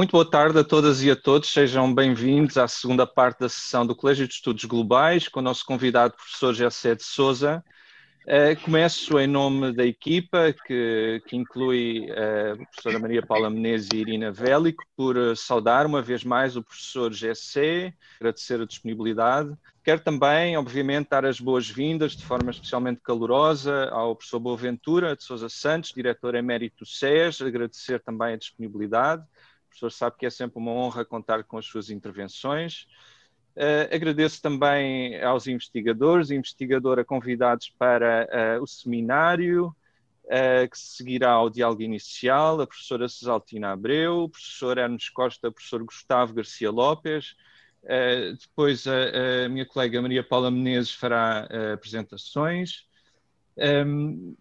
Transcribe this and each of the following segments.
Muito boa tarde a todas e a todos, sejam bem-vindos à segunda parte da sessão do Colégio de Estudos Globais, com o nosso convidado, professor José de Souza. Uh, começo em nome da equipa, que, que inclui uh, a professora Maria Paula Menezes e Irina Vélico, por uh, saudar uma vez mais o professor GC, agradecer a disponibilidade. Quero também, obviamente, dar as boas-vindas de forma especialmente calorosa ao professor Boaventura de Sousa Santos, diretor emérito do SES, agradecer também a disponibilidade professor sabe que é sempre uma honra contar com as suas intervenções. Uh, agradeço também aos investigadores e investigadora convidados para uh, o seminário, uh, que seguirá ao diálogo inicial, a professora Cesaltina Abreu, o professor Hermes Costa, o professor Gustavo Garcia Lopes, depois a, a, minha colega Maria Paula Menezes fará apresentações. Um, ehm,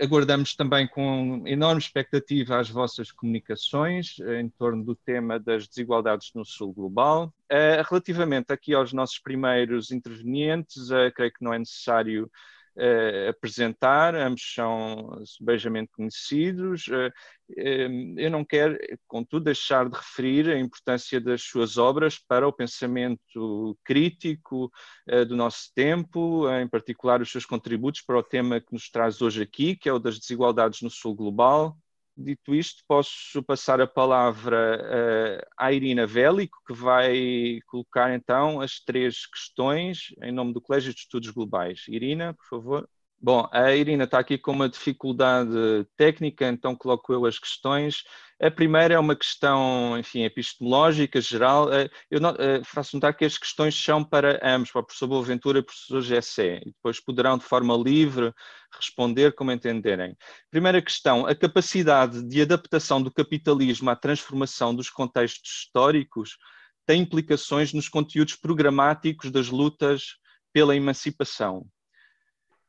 aguardamos também com enorme expectativa as vossas comunicações eh, em torno do tema das desigualdades no Sul Global. Eh, relativamente aqui aos nossos primeiros intervenientes, eh, creio que não é necessário uh, apresentar, ambos são beijamente conhecidos. Uh, eu não quero, contudo, deixar de referir a importância das suas obras para o pensamento crítico uh, do nosso tempo, em particular os seus contributos para o tema que nos traz hoje aqui, que é o das desigualdades no Sul Global. Dito isto, posso passar a palavra eh, à Irina Vélico, que vai colocar então as três questões em nome do Colégio de Estudos Globais. Irina, por favor. Bom, a Irina está aqui com uma dificuldade técnica, então coloco eu as questões. A primeira é uma questão, enfim, epistemológica, geral. Eh, eu eh, faço notar que as questões são para ambos, para o professor Boaventura e o professor Gessé. E depois poderão, de forma livre, responder como entenderem. Primeira questão, a capacidade de adaptação do capitalismo à transformação dos contextos históricos tem implicações nos conteúdos programáticos das lutas pela emancipação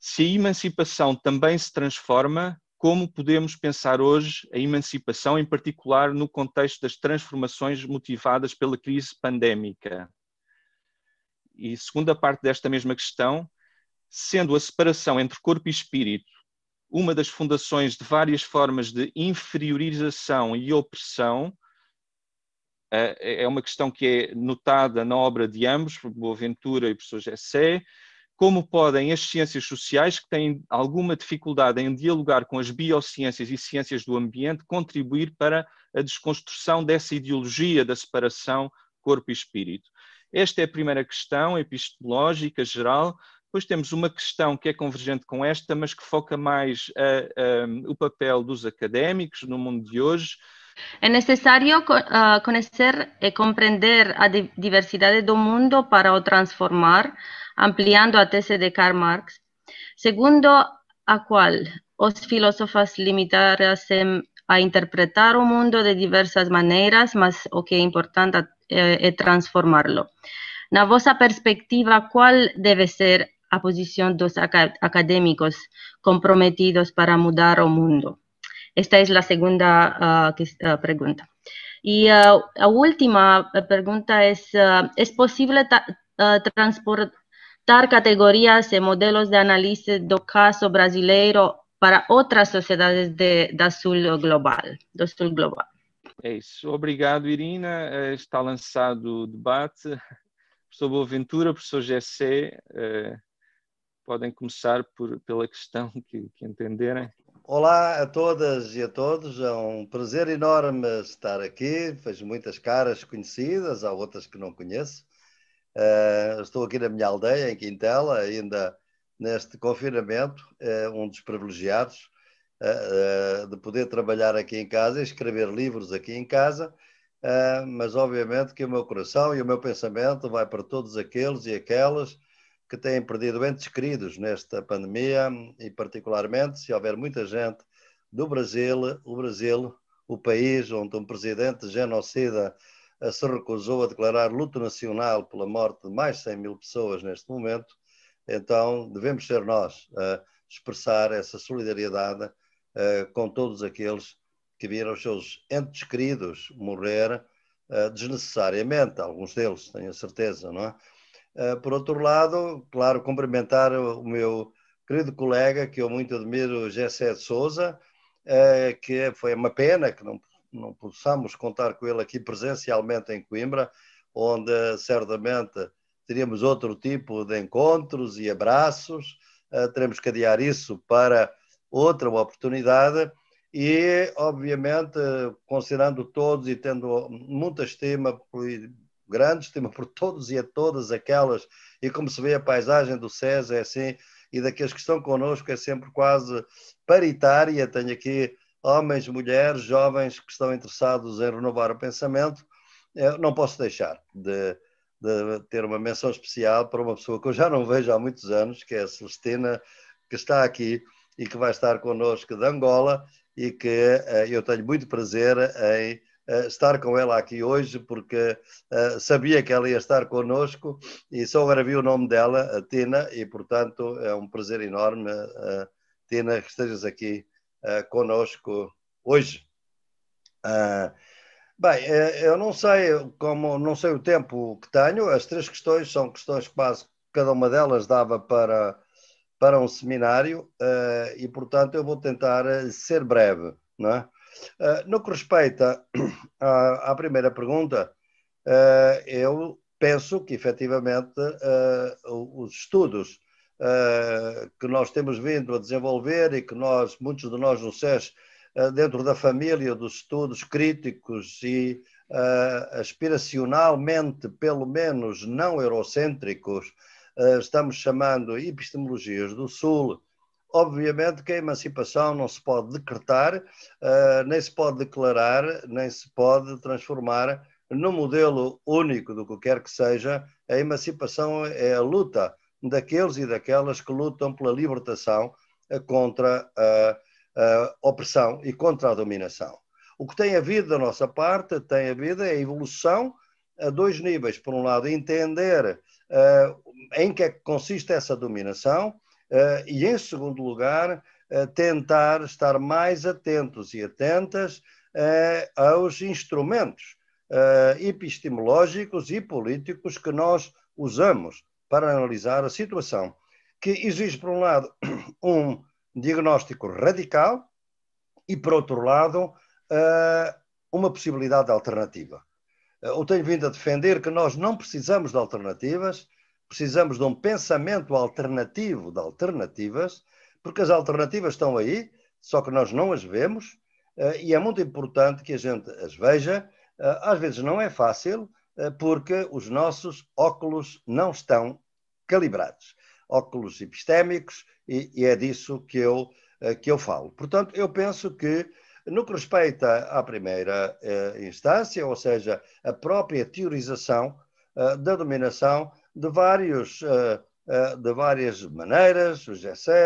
se a emancipação também se transforma, como podemos pensar hoje a emancipação, em particular no contexto das transformações motivadas pela crise pandémica? E segunda parte desta mesma questão, sendo a separação entre corpo e espírito uma das fundações de várias formas de inferiorização e opressão, eh, é, é uma questão que é notada na obra de ambos, Boaventura e professor Gessé, como podem as ciências sociais, que têm alguma dificuldade em dialogar com as biociências e ciências do ambiente, contribuir para a desconstrução dessa ideologia da separação corpo e espírito. Esta é a primeira questão epistemológica geral. Depois temos uma questão que é convergente com esta, mas que foca mais a, eh, a, eh, o papel dos académicos no mundo de hoje, Es necesario ah, conocer y eh, comprender la diversidad del mundo para o transformar, ampliando a tesis de Karl Marx, segundo a cual los filósofos limitar a interpretar un mundo de diversas maneras, pero o que es importante eh, es transformarlo. En vuestra perspectiva, ¿cuál debe ser la posición de los académicos comprometidos para mudar el mundo. Esta es la segunda uh, E a pregunta. Y uh, la última eh, pregunta es, ah, ¿es posible ah, transportar categorías y modelos de análisis do caso brasileiro para outras sociedades de, da Sul Global, do Sul Global? É isso. Obrigado, Irina. Eh, está lançado o debate. Professor Boaventura, professor Gessé, eh, podem começar por, pela questão que, que entenderem. Olá a todas e a todos, é um prazer enorme estar aqui. Vejo muitas caras conhecidas, há outras que não conheço. Uh, estou aqui na minha aldeia, em Quintela, ainda neste confinamento, uh, um dos privilegiados uh, de poder trabalhar aqui em casa e escrever livros aqui em casa. mas obviamente que o meu coração e o meu pensamento vai para todos aqueles e aquelas que têm perdido entes queridos nesta pandemia e, particularmente, se houver muita gente do Brasil, o Brasil, o país onde um presidente genocida eh, se recusou a declarar luto nacional pela morte de mais 100 mil pessoas neste momento, então devemos ser nós a expressar essa solidariedade eh, com todos aqueles que viram os seus entes queridos morrer eh, desnecessariamente, alguns deles, tenho a certeza, não é? Eh, por outro lado, claro, cumprimentar o meu querido colega, que eu muito admiro, Gessé de Souza, eh, que foi uma pena que não, não possamos contar com ele aqui presencialmente em Coimbra, onde certamente teríamos outro tipo de encontros e abraços, eh, teremos que adiar isso para outra oportunidade e, obviamente, considerando todos e tendo muita estima grande estima por todos e a todas aquelas, e como se vê a paisagem do César é assim, e daqueles que estão connosco é sempre quase paritária, tenho aqui homens, mulheres, jovens que estão interessados em renovar o pensamento, eu não posso deixar de, de ter uma menção especial para uma pessoa que eu já não vejo há muitos anos, que é a Celestina, que está aqui e que vai estar connosco de Angola e que eh, eu tenho muito prazer em eh, estar com ela aqui hoje, porque eh, sabia que ela ia estar conosco e só agora vi o nome dela, a Tina, e portanto é um prazer enorme, eh, Tina, que estejas aqui conosco hoje. Ah, bem, eu não sei como não sei o tempo que tenho. As três questões são questões quase cada uma delas dava para para um seminário e portanto eu vou tentar ser breve, não é? Ah, no que respeita à, à primeira pergunta, ah, eu penso que efetivamente ah, os estudos que nós temos vindo a desenvolver e que nós, muitos de nós no SES, dentro da família dos estudos críticos e aspiracionalmente, pelo menos, não eurocêntricos, estamos chamando epistemologias do Sul, Obviamente que a emancipação não se pode decretar, eh, nem se pode declarar, nem se pode transformar no modelo único do que quer que seja. A emancipação é a luta daqueles e daquelas que lutam pela libertação eh, contra a, a opressão e contra a dominação. O que tem havido da nossa parte, tem havido é a evolução a dois níveis. Por um lado, entender uh, em que é que consiste essa dominação eh, e, em segundo lugar, eh, tentar estar mais atentos e atentas eh, aos instrumentos epistemológicos e políticos que nós usamos para analisar a situação, que exige, por um lado, um diagnóstico radical e, por outro lado, uma possibilidade alternativa. Eu tenho vindo a defender que nós não precisamos de alternativas, Precisamos de um pensamento alternativo, de alternativas, porque as alternativas estão aí, só que nós não as vemos eh, e é muito importante que a gente as veja. Eh, às vezes não é fácil, eh, porque os nossos óculos não estão calibrados óculos epistémicos, e, e, é disso que eu, que eu falo. Portanto, eu penso que, no que respeita à primeira instância, ou seja, a própria teorização da dominação, de, vários, eh, eh, de várias maneiras, o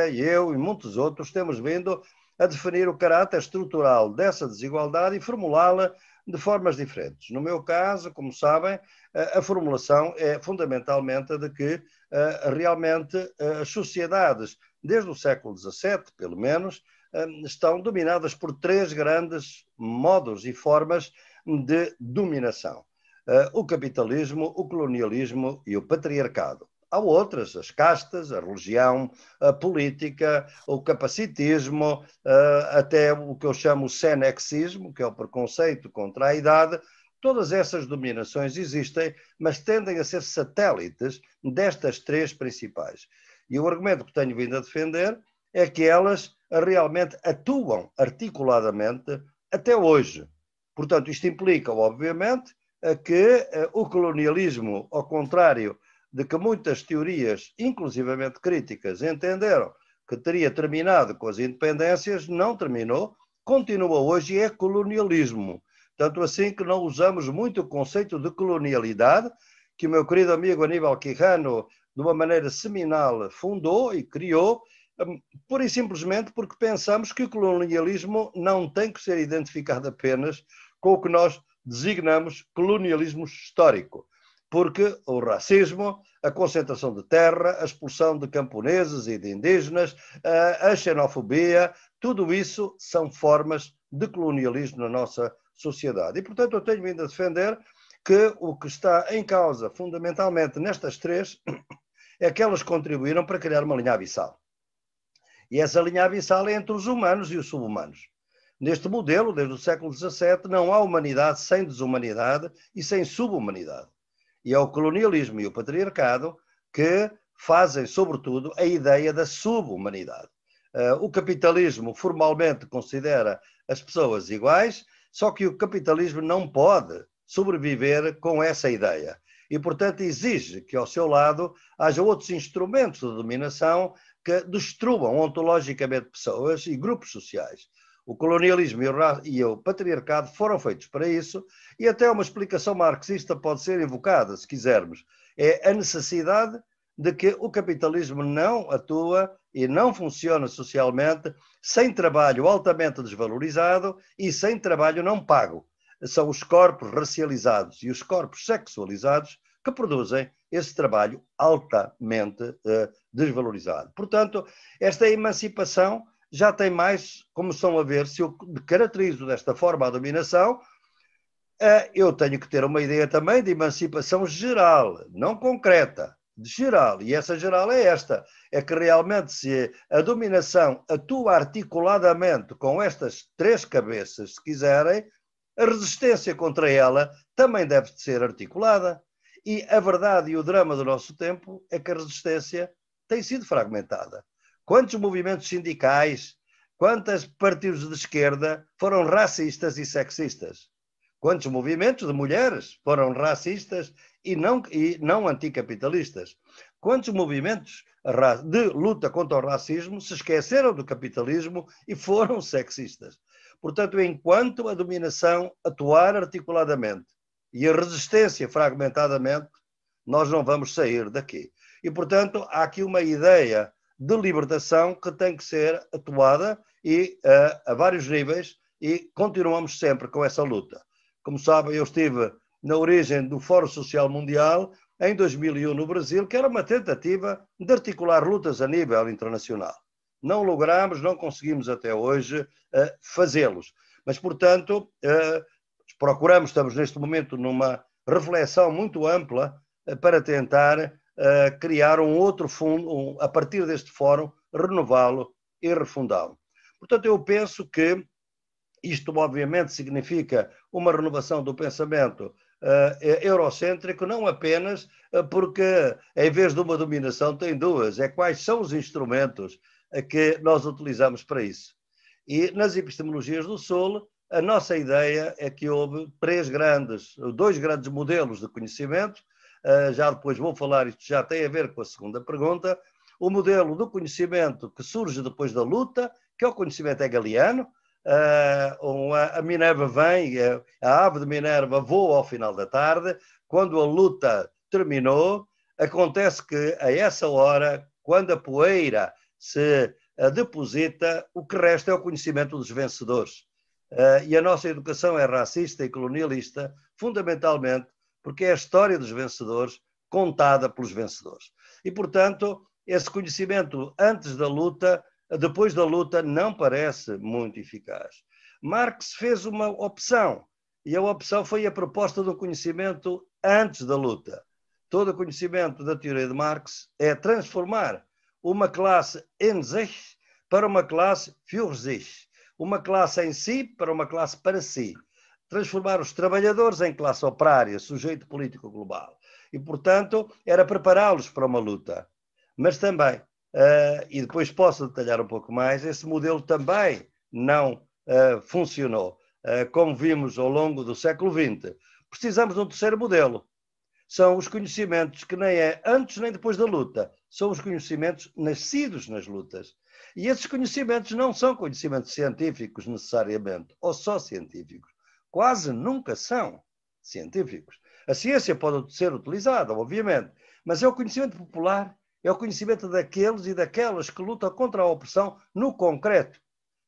e eu e muitos outros temos vindo a definir o caráter estrutural dessa desigualdade e formulá-la de formas diferentes. No meu caso, como sabem, eh, a formulação é fundamentalmente a de que realmente as sociedades, desde o século XVII, pelo menos, estão dominadas por três grandes modos e formas de dominação uh, o capitalismo, o colonialismo e o patriarcado. Há outras, as castas, a religião, a política, o capacitismo, uh, até o que eu chamo o senexismo, que é o preconceito contra a idade, Todas essas dominações existem, mas tendem a ser satélites destas três principais. E o argumento que tenho vindo a defender é que elas realmente atuam articuladamente até hoje. Portanto, isto implica, obviamente, que eh, o colonialismo, ao contrário de que muitas teorias, inclusivamente críticas, entenderam que teria terminado com as independências, não terminou, continua hoje e é colonialismo. Tanto assim que não usamos muito o conceito de colonialidade, que o meu querido amigo Aníbal Quirrano, de uma maneira seminal, fundou e criou, hum, pura e simplesmente porque pensamos que o colonialismo não tem que ser identificado apenas com o que nós designamos colonialismo histórico, porque o racismo, a concentração de terra, a expulsão de camponeses e de indígenas, a xenofobia, tudo isso são formas de colonialismo na nossa sociedade. E, portanto, eu tenho vindo a defender que o que está em causa, fundamentalmente nestas três, é que elas contribuíram para criar uma linha abissal. E essa linha abissal é entre os humanos e os subhumanos. Neste modelo, desde o século XVII, não há humanidade sem desumanidade e sem subhumanidade. E é o colonialismo e o patriarcado que fazem, sobretudo, a ideia da subhumanidade. Eh, o capitalismo formalmente considera as pessoas iguais, só que o capitalismo não pode sobreviver com essa ideia. E, portanto, exige que ao seu lado haja outros instrumentos de dominação que destruam ontologicamente pessoas e grupos sociais o colonialismo e o patriarcado foram feitos para isso, e até uma explicação marxista pode ser evocada, se quisermos. É a necessidade de que o capitalismo não atua e não funciona socialmente sem trabalho altamente desvalorizado e sem trabalho não pago. São os corpos racializados e os corpos sexualizados que produzem esse trabalho altamente uh, desvalorizado. Portanto, esta emancipação já tem mais, como estão a ver, se eu caracterizo desta forma a dominação, eh, eu tenho que ter uma ideia também de emancipação geral, não concreta, de geral. E essa geral é esta: é que realmente, se a dominação atua articuladamente com estas três cabeças, se quiserem, a resistência contra ela também deve ser articulada. E a verdade e o drama do nosso tempo é que a resistência tem sido fragmentada. Quantos movimentos sindicais, quantos partidos de esquerda foram racistas e sexistas? Quantos movimentos de mulheres foram racistas e não, e não anticapitalistas? Quantos movimentos de luta contra o racismo se esqueceram do capitalismo e foram sexistas? Portanto, enquanto a dominação atuar articuladamente e a resistência fragmentadamente, nós não vamos sair daqui. E, portanto, há aqui uma ideia de libertação que tem que ser atuada e uh, a vários níveis e continuamos sempre com essa luta. Como sabem, eu estive na origem do Fórum Social Mundial em 2001 no Brasil, que era uma tentativa de articular lutas a nível internacional. Não logramos, não conseguimos até hoje uh, fazê-los. Mas, portanto, uh, procuramos, estamos neste momento numa reflexão muito ampla para tentar eh, criar um outro fundo, um, a partir deste fórum, renová-lo e refundá-lo. Portanto, eu penso que isto, obviamente, significa uma renovação do pensamento uh, eurocêntrico, não apenas eh, porque, em vez de uma dominação, tem duas. É quais são os instrumentos que nós utilizamos para isso. E nas epistemologias do Sul, a nossa ideia é que houve três grandes, dois grandes modelos de conhecimento, ah, já depois vou falar, isto já tem a ver com a segunda pergunta, o modelo do conhecimento que surge depois da luta, que é o conhecimento hegeliano, ah, a Minerva vem, a ave de Minerva voa ao final da tarde, quando a luta terminou, acontece que a essa hora, quando a poeira se ah, deposita, o que resta é o conhecimento dos vencedores. e a nossa educação é racista e colonialista, fundamentalmente porque é a história dos vencedores contada pelos vencedores. E, portanto, esse conhecimento antes da luta, depois da luta, não parece muito eficaz. Marx fez uma opção, e a opção foi a proposta do conhecimento antes da luta. Todo o conhecimento da teoria de Marx é transformar uma classe em sich para uma classe für sich, uma classe em si para uma classe para si transformar os trabalhadores em classe operária, sujeito político global. E, portanto, era prepará-los para uma luta. Mas também, uh, e depois posso detalhar um pouco mais, esse modelo também não uh, funcionou, uh, como vimos ao longo do século XX. Precisamos de um terceiro modelo. São os conhecimentos que nem é antes nem depois da luta, são os conhecimentos nascidos nas lutas. E esses conhecimentos não são conhecimentos científicos necessariamente, ou só científicos quase nunca são científicos. A ciência pode ser utilizada, obviamente, mas é o conhecimento popular, é o conhecimento daqueles e daquelas que lutam contra a opressão no concreto,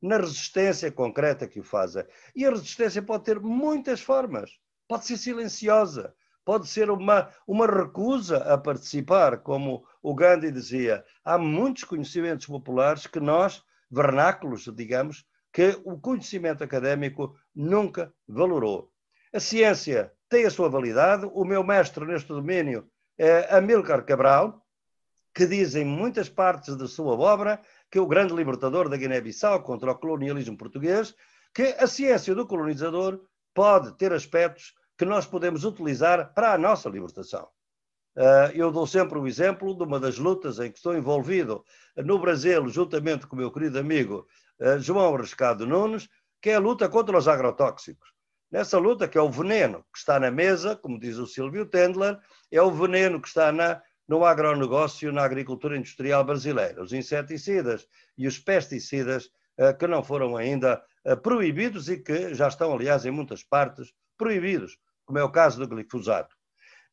na resistência concreta que o fazem. E a resistência pode ter muitas formas. Pode ser silenciosa, pode ser uma, uma recusa a participar, como o Gandhi dizia. Há muitos conhecimentos populares que nós, vernáculos, digamos, que o conhecimento académico nunca valorou. A ciência tem a sua validade. O meu mestre neste domínio é Amílcar Cabral, que diz em muitas partes da sua obra que o grande libertador da Guiné-Bissau contra o colonialismo português, que a ciência do colonizador pode ter aspectos que nós podemos utilizar para a nossa libertação. Ah, eu dou sempre o exemplo de uma das lutas em que estou envolvido no Brasil, juntamente com o meu querido amigo ah, João Arriscado Nunes, que é a luta contra os agrotóxicos. Nessa luta, que é o veneno que está na mesa, como diz o Silvio Tendler, é o veneno que está na, no agronegócio, na agricultura industrial brasileira. Os inseticidas e os pesticidas eh, que não foram ainda eh, proibidos e que já estão, aliás, em muitas partes proibidos, como é o caso do glifosato.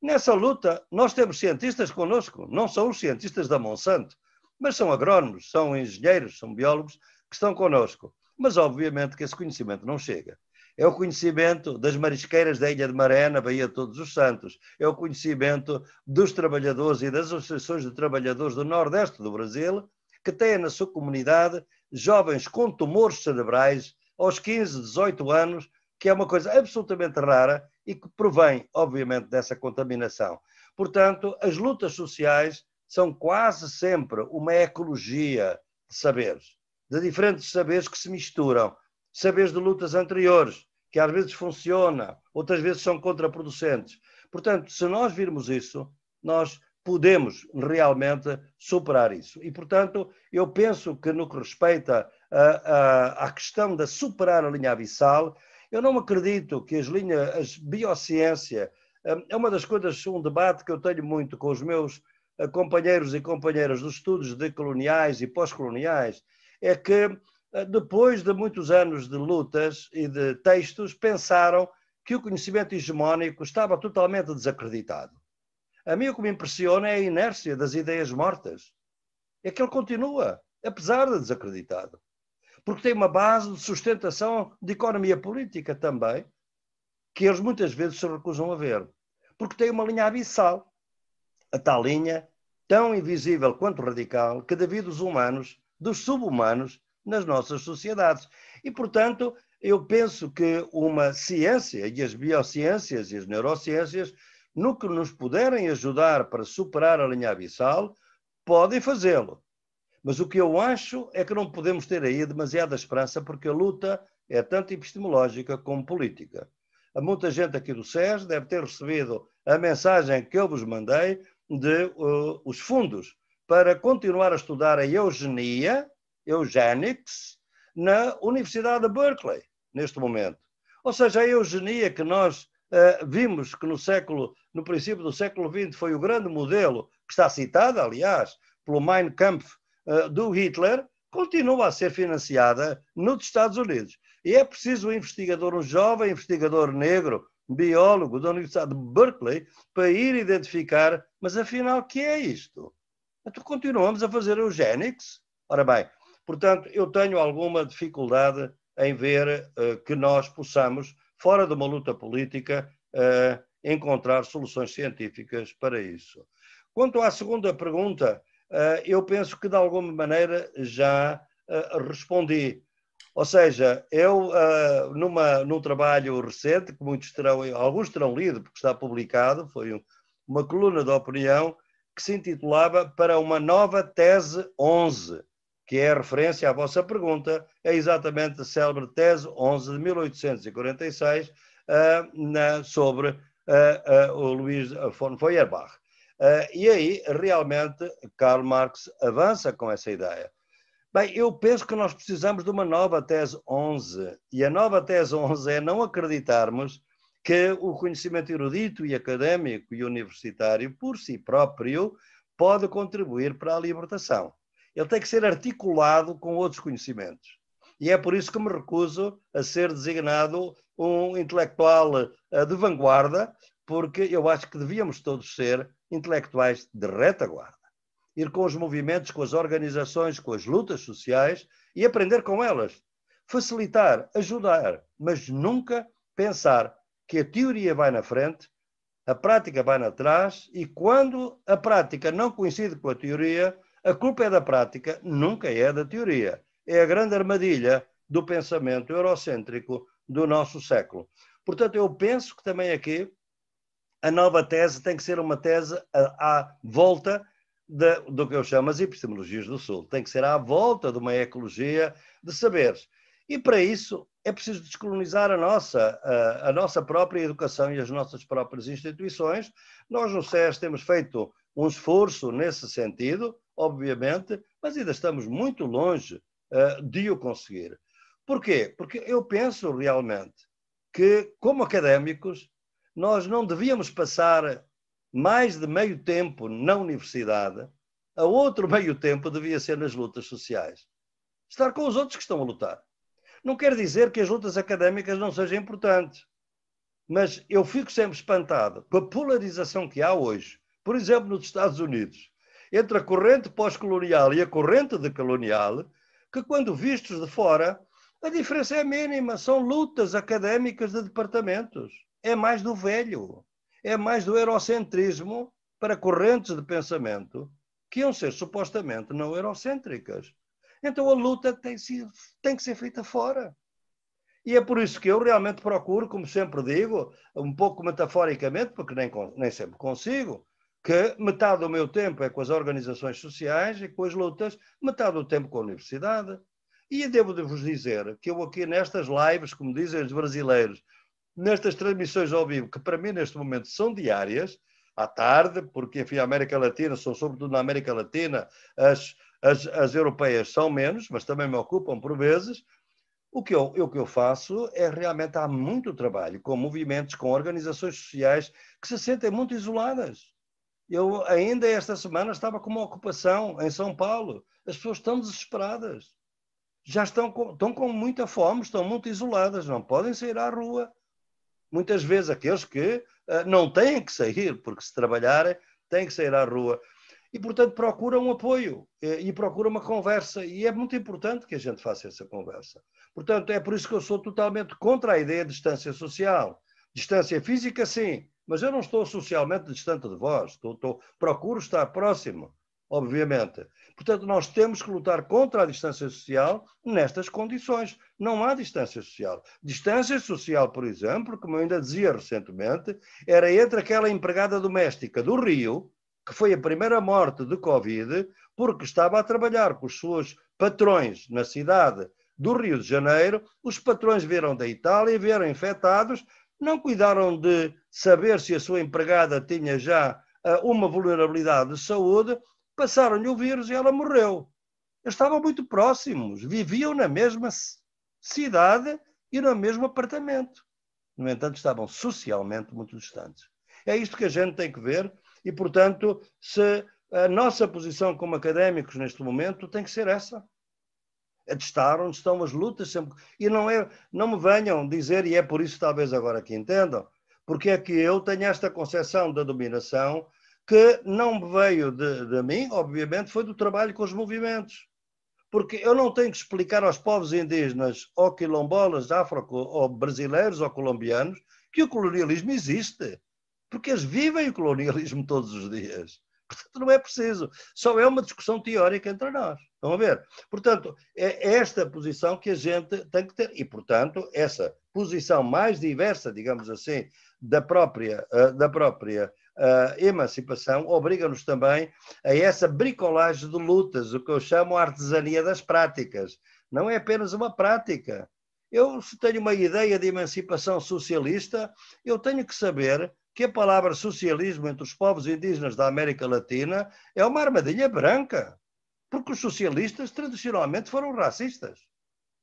Nessa luta, nós temos cientistas conosco, não são os cientistas da Monsanto, mas são agrónomos, são engenheiros, são biólogos que estão conosco. Mas, obviamente, que esse conhecimento não chega. É o conhecimento das marisqueiras da Ilha de Maré, na Bahia de Todos os Santos. É o conhecimento dos trabalhadores e das associações de trabalhadores do Nordeste do Brasil, que têm na sua comunidade jovens com tumores cerebrais aos 15, 18 anos, que é uma coisa absolutamente rara e que provém, obviamente, dessa contaminação. Portanto, as lutas sociais são quase sempre uma ecologia de saberes de diferentes saberes que se misturam. Saberes de lutas anteriores, que às vezes funciona, outras vezes são contraproducentes. Portanto, se nós virmos isso, nós podemos realmente superar isso. E, portanto, eu penso que no que respeita à questão de superar a linha abissal, eu não acredito que as linhas, as biociência, hum, é uma das coisas, um debate que eu tenho muito com os meus eh, companheiros e companheiras dos estudos decoloniais e pós-coloniais, é que eh, depois de muitos anos de lutas e de textos, pensaram que o conhecimento hegemónico estava totalmente desacreditado. A mim o que me impressiona é a inércia das ideias mortas. É que ele continua, apesar de desacreditado. Porque tem uma base de sustentação de economia política também, que eles muitas vezes se recusam a ver. Porque tem uma linha abissal. A tal linha, tão invisível quanto radical, que devido aos humanos dos subhumanos nas nossas sociedades. E, portanto, eu penso que uma ciência, e as biociências e as neurociências, no que nos puderem ajudar para superar a linha abissal, podem fazê-lo. Mas o que eu acho é que não podemos ter aí demasiada esperança, porque a luta é tanto epistemológica como política. A muita gente aqui do SES deve ter recebido a mensagem que eu vos mandei de uh, os fundos para continuar a estudar a eugenia, eugenics, na Universidade de Berkeley, neste momento. Ou seja, a eugenia que nós uh, vimos que no século, no princípio do século XX foi o grande modelo, que está citada, aliás, pelo Mein Kampf uh, do Hitler, continua a ser financiada nos Estados Unidos. E é preciso um investigador, um jovem investigador negro, biólogo da Universidade de Berkeley, para ir identificar, mas afinal, o que é isto? Então continuamos a fazer eugénicos. Ora bem, portanto, eu tenho alguma dificuldade em ver uh, que nós possamos, fora de uma luta política, uh, encontrar soluções científicas para isso. Quanto à segunda pergunta, uh, eu penso que de alguma maneira já respondi. Ou seja, eu, numa, num trabalho recente, que muitos terão, alguns terão lido, porque está publicado, foi um, uma coluna de opinião, que se intitulava Para uma Nova Tese 11, que é a referência à vossa pergunta, é exatamente a célebre Tese 11 de 1846 uh, ah, na, sobre uh, uh, o Luís von Feuerbach. e aí, realmente, Karl Marx avança com essa ideia. Bem, eu penso que nós precisamos de uma nova tese 11, e a nova tese 11 é não acreditarmos que o conhecimento erudito e académico e universitário por si próprio pode contribuir para a libertação. Ele tem que ser articulado com outros conhecimentos. E é por isso que me recuso a ser designado um intelectual eh, de vanguarda, porque eu acho que devíamos todos ser intelectuais de retaguarda. Ir com os movimentos, com as organizações, com as lutas sociais e aprender com elas. Facilitar, ajudar, mas nunca pensar que a teoria vai na frente, a prática vai atrás, e quando a prática não coincide com a teoria, a culpa é da prática, nunca é da teoria. É a grande armadilha do pensamento eurocêntrico do nosso século. Portanto, eu penso que também aqui a nova tese tem que ser uma tese à, volta de, do que eu chamo as epistemologias do Sul. Tem que ser à volta de uma ecologia de saberes. E para isso é preciso descolonizar a nossa, a, nossa própria educação e as nossas próprias instituições. Nós no SES temos feito um esforço nesse sentido, obviamente, mas ainda estamos muito longe eh, de o conseguir. Porquê? Porque eu penso realmente que, como académicos, nós não devíamos passar mais de meio tempo na universidade, a outro meio tempo devia ser nas lutas sociais. Estar com os outros que estão a lutar. Não quer dizer que as lutas académicas não sejam importantes, mas eu fico sempre espantado com a polarização que há hoje, por exemplo, nos Estados Unidos, entre a corrente pós-colonial e a corrente decolonial, que quando vistos de fora, a diferença é mínima, são lutas académicas de departamentos. É mais do velho, é mais do eurocentrismo para correntes de pensamento que iam ser supostamente não eurocêntricas. Então a luta tem, sido, tem que ser feita fora. E é por isso que eu realmente procuro, como sempre digo, um pouco metaforicamente, porque nem, nem sempre consigo, que metade do meu tempo é com as organizações sociais e com as lutas, metade do tempo com a universidade. E devo-vos dizer que eu aqui nestas lives, como dizem os brasileiros, nestas transmissões ao vivo, que para mim neste momento são diárias, à tarde, porque enfim, a América Latina, são sobretudo na América Latina, as, as, as europeias são menos, mas também me ocupam por vezes. O que, eu, o que eu faço é realmente há muito trabalho com movimentos, com organizações sociais que se sentem muito isoladas. Eu ainda esta semana estava com uma ocupação em São Paulo. As pessoas estão desesperadas. Já estão com, estão com muita fome, estão muito isoladas, não podem sair à rua. Muitas vezes aqueles que uh, não têm que sair, porque se trabalharem, têm que sair à rua e, portanto, procura um apoio eh, e procura uma conversa. E é muito importante que a gente faça essa conversa. Portanto, é por isso que eu sou totalmente contra a ideia de distância social. Distância física, sim, mas eu não estou socialmente distante de vós. Estou, estou, procuro estar próximo, obviamente. Portanto, nós temos que lutar contra a distância social nestas condições. Não há distância social. Distância social, por exemplo, como eu ainda dizia recentemente, era entre aquela empregada doméstica do Rio, que foi a primeira morte de Covid, porque estava a trabalhar com os seus patrões na cidade do Rio de Janeiro, os patrões vieram da Itália e vieram infectados, não cuidaram de saber se a sua empregada tinha já eh, uma vulnerabilidade de saúde, passaram-lhe o vírus e ela morreu. Estavam muito próximos, viviam na mesma cidade e no mesmo apartamento. No entanto, estavam socialmente muito distantes. É isto que a gente tem que ver e, portanto, se a nossa posição como académicos neste momento tem que ser essa. É de estar onde estão as lutas sempre. E não, é, não me venham dizer, e é por isso talvez agora que entendam, porque é que eu tenho esta concepção da dominação que não veio de, de mim, obviamente, foi do trabalho com os movimentos porque eu não tenho que explicar aos povos indígenas, ou quilombolas, afro, ou brasileiros, ou colombianos, que o colonialismo existe porque eles vivem o colonialismo todos os dias. Portanto, não é preciso. Só é uma discussão teórica entre nós. Estão a ver? Portanto, é esta posição que a gente tem que ter. E, portanto, essa posição mais diversa, digamos assim, da própria, eh, da própria eh, emancipação, obriga-nos também a essa bricolagem de lutas, o que eu chamo a artesania das práticas. Não é apenas uma prática. Eu, se tenho uma ideia de emancipação socialista, eu tenho que saber que a palavra socialismo entre os povos indígenas da América Latina é uma armadilha branca, porque os socialistas tradicionalmente foram racistas.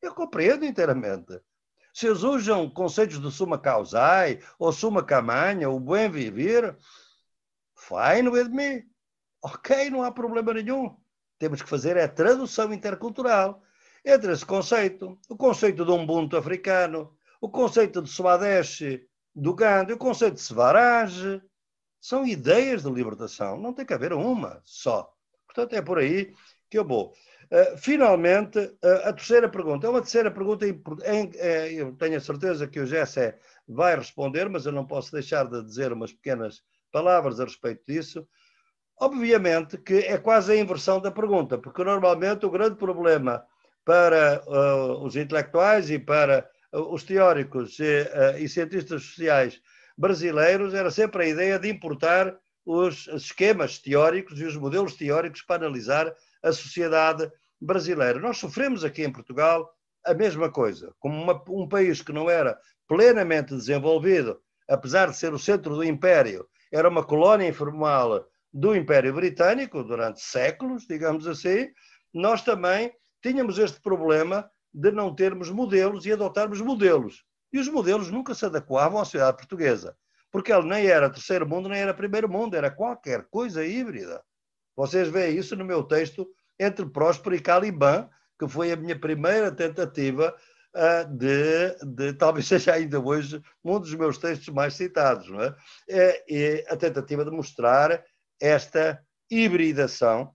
Eu compreendo inteiramente. Se eles usam conceitos de suma causai, ou suma camanha, ou bem viver, fine with me. Ok, não há problema nenhum. Temos que fazer é tradução intercultural entre esse conceito, o conceito de um bunto africano, o conceito de Swadeshi, do Gandhi, o conceito de Svaraj, São ideias de libertação, não tem que haver uma só. Portanto, é por aí que eu vou. Uh, finalmente, uh, a terceira pergunta. É uma terceira pergunta, em, em, eh, eu tenho a certeza que o Gessé vai responder, mas eu não posso deixar de dizer umas pequenas palavras a respeito disso. Obviamente que é quase a inversão da pergunta, porque normalmente o grande problema para uh, os intelectuais e para os teóricos e, eh, e cientistas sociais brasileiros era sempre a ideia de importar os esquemas teóricos e os modelos teóricos para analisar a sociedade brasileira. Nós sofremos aqui em Portugal a mesma coisa. Como uma, um país que não era plenamente desenvolvido, apesar de ser o centro do Império, era uma colónia informal do Império Britânico durante séculos, digamos assim, nós também tínhamos este problema de não termos modelos e adotarmos modelos. E os modelos nunca se adequavam à sociedade portuguesa, porque ela nem era terceiro mundo, nem era primeiro mundo, era qualquer coisa híbrida. Vocês veem isso no meu texto Entre Próspero e Caliban, que foi a minha primeira tentativa ah, de, de, talvez seja ainda hoje um dos meus textos mais citados, não é? É, é a tentativa de mostrar esta hibridação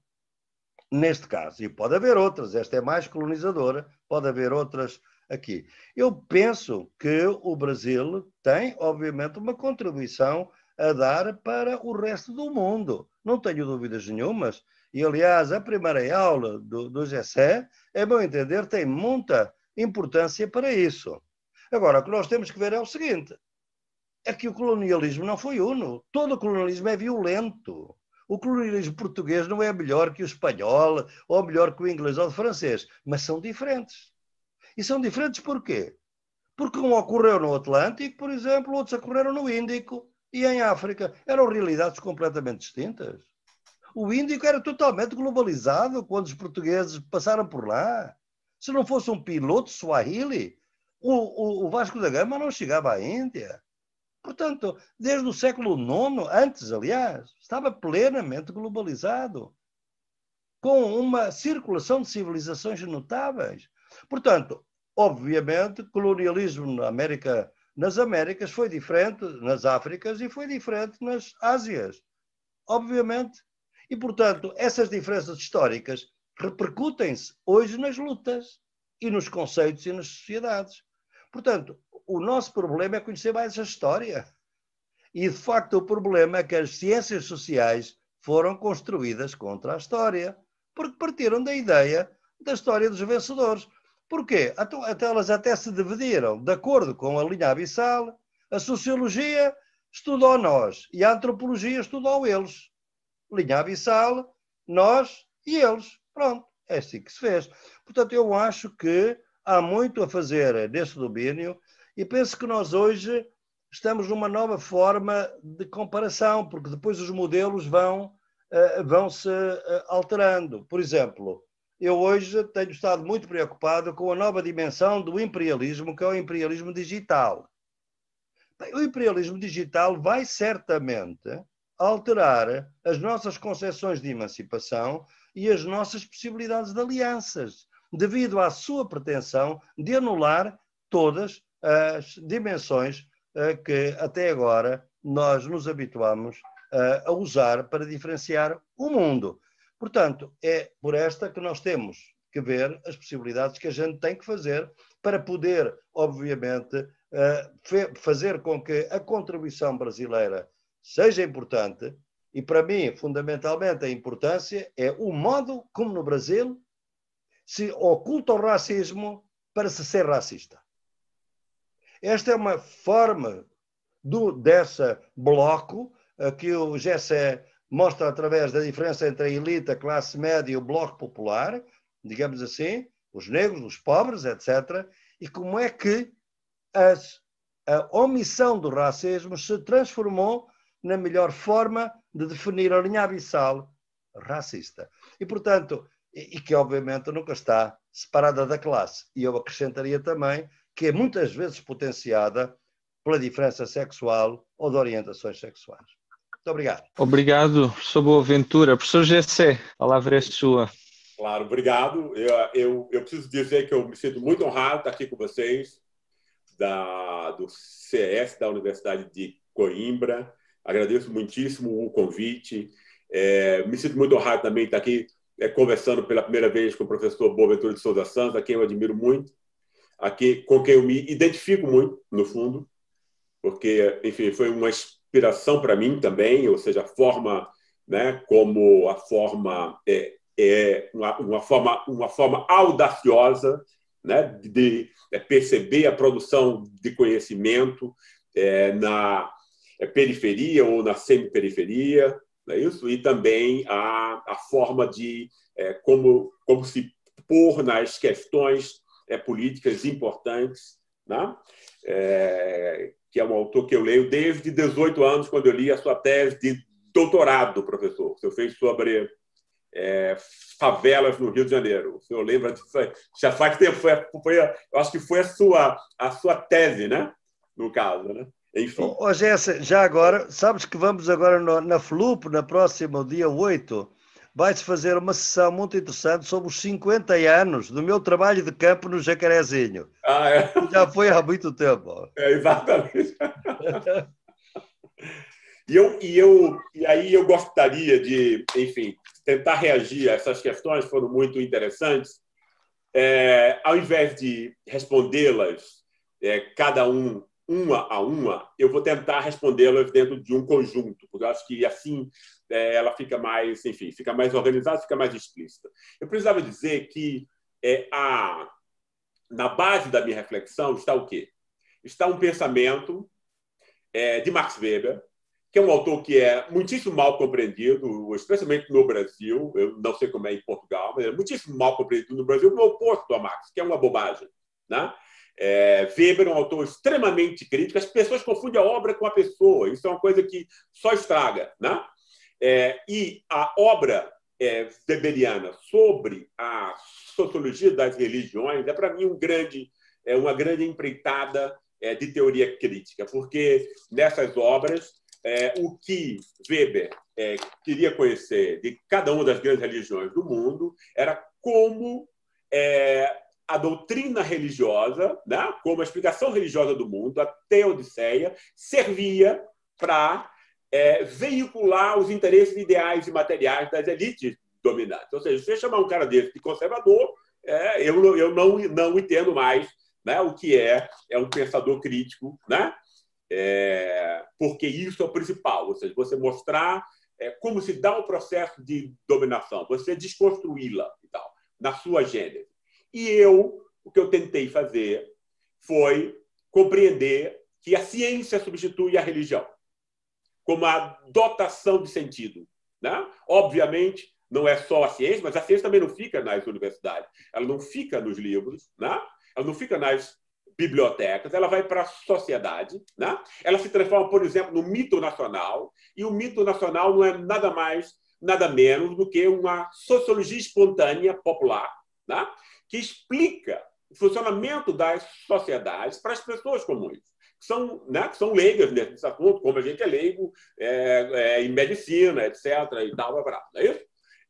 neste caso. E pode haver outras, esta é mais colonizadora, pode haver outras aqui. Eu penso que o Brasil tem, obviamente, uma contribuição a dar para o resto do mundo. Não tenho dúvidas nenhumas. E, aliás, a primeira aula do, do GSE, a meu entender, tem muita importância para isso. Agora, o que nós temos que ver é o seguinte: é que o colonialismo não foi uno. Todo o colonialismo é violento. O colonialismo português não é melhor que o espanhol, ou melhor que o inglês ou o francês, mas são diferentes. E são diferentes porquê? Porque um ocorreu no Atlântico, por exemplo, outros ocorreram no Índico e em África. Eram realidades completamente distintas. O Índico era totalmente globalizado quando os portugueses passaram por lá. Se não fosse um piloto swahili, o, o, o Vasco da Gama não chegava à Índia. Portanto, desde o século IX, antes, aliás, estava plenamente globalizado, com uma circulação de civilizações notáveis. Portanto, obviamente, colonialismo na América, nas Américas foi diferente nas Áfricas e foi diferente nas Ásias. Obviamente. E, portanto, essas diferenças históricas repercutem-se hoje nas lutas e nos conceitos e nas sociedades. Portanto, o nosso problema é conhecer mais a história. E, de facto, o problema é que as ciências sociais foram construídas contra a história, porque partiram da ideia da história dos vencedores. Porquê? Até elas até se dividiram, de acordo com a linha abissal, a sociologia estudou nós e a antropologia estudou eles. Linha abissal, nós e eles. Pronto, é assim que se fez. Portanto, eu acho que há muito a fazer nesse domínio e penso que nós hoje estamos numa nova forma de comparação, porque depois os modelos vão, eh, vão se eh, alterando. Por exemplo, eu hoje tenho estado muito preocupado com a nova dimensão do imperialismo, que é o imperialismo digital. Bem, o imperialismo digital vai certamente alterar as nossas concepções de emancipação e as nossas possibilidades de alianças, devido à sua pretensão de anular todas as dimensões eh, que até agora nós nos habituamos eh, a usar para diferenciar o mundo. Portanto, é por esta que nós temos que ver as possibilidades que a gente tem que fazer para poder, obviamente, eh, fazer com que a contribuição brasileira seja importante. E para mim, fundamentalmente, a importância é o modo como no Brasil se oculta o racismo para se ser racista. Esta é uma forma do, bloco que o Gessé mostra através da diferença entre a elite, a classe média e o bloco popular, digamos assim, os negros, os pobres, etc., e como é que as, a omissão do racismo se transformou na melhor forma de definir a linha abissal racista. E, portanto, e, e que obviamente nunca está separada da classe. E eu acrescentaria também que é muitas vezes potenciada pela diferença sexual ou de orientações sexuais. Muito obrigado. Obrigado, sou Boaventura. Professor GC, a palavra é sua. Claro, obrigado. Eu, eu, eu preciso dizer que eu me sinto muito honrado estar aqui com vocês, da, do CS da Universidade de Coimbra. Agradeço muitíssimo o convite. É, me sinto muito honrado também estar aqui é, conversando pela primeira vez com o professor Boaventura de Souza Santos, a quem eu admiro muito com quem eu me identifico muito, no fundo, porque, enfim, foi uma inspiração para mim também, ou seja, a forma, né, como a forma é, é uma, uma, forma uma forma audaciosa, né, de, de é, perceber a produção de conhecimento é, na é, periferia ou na semiperiferia, é isso? E também a, a forma de é, como como se pôr nas questões é, políticas importantes, né? é, que é um autor que eu leio desde 18 anos, quando eu li a sua tese de doutorado, professor. Você fez sobre é, favelas no Rio de Janeiro. O senhor lembra disso aí? Já faz tempo, foi, foi, eu acho que foi a sua, a sua tese, né? no caso. Né? Enfim. Ô, Gessa, já agora, sabes que vamos agora na Flup, na próxima, dia 8, vai-se fazer uma sessão muito interessante sobre os 50 anos do meu trabalho de campo no Jacarezinho. Ah, é. Já foi há muito tempo. É, exatamente. e, eu, e, eu, e aí eu gostaria de, enfim, tentar reagir a essas questões, foram muito interessantes. É, ao invés de respondê-las, é, cada um uma a uma, eu vou tentar respondê-las dentro de um conjunto, porque eu acho que assim é, ela fica mais, enfim, fica mais organizada, fica mais explícita. Eu precisava dizer que é, a, na base da minha reflexão está o quê? Está um pensamento é, de Max Weber, que é um autor que é muitíssimo mal compreendido, especialmente no Brasil, eu não sei como é em Portugal, mas é muitíssimo mal compreendido no Brasil, o oposto a Marx, que é uma bobagem. Né? É, Weber é um autor extremamente crítico. As pessoas confundem a obra com a pessoa. Isso é uma coisa que só estraga. Né? É, e a obra é, weberiana sobre a sociologia das religiões é, para mim, um grande, é, uma grande empreitada é, de teoria crítica, porque nessas obras é, o que Weber é, queria conhecer de cada uma das grandes religiões do mundo era como é, a doutrina religiosa, né, como a explicação religiosa do mundo, a Teodiceia, servia para é, veicular os interesses ideais e materiais das elites dominantes. Ou seja, se você chamar um cara desse de conservador, é, eu, eu não, não entendo mais né, o que é, é um pensador crítico, né? É, porque isso é o principal, ou seja, você mostrar é, como se dá o um processo de dominação, você desconstruí-la e tal, na sua gênese. E eu, o que eu tentei fazer foi compreender que a ciência substitui a religião como a dotação de sentido. Né? Obviamente, não é só a ciência, mas a ciência também não fica nas universidades, ela não fica nos livros, né? ela não fica nas bibliotecas, ela vai para a sociedade, né? ela se transforma, por exemplo, no mito nacional, e o mito nacional não é nada mais, nada menos do que uma sociologia espontânea popular, né? que explica o funcionamento das sociedades para as pessoas comuns, que são, né, que são leigas nesse assunto, como a gente é leigo é, é, em medicina, etc. E tal, blá, blá, não é isso?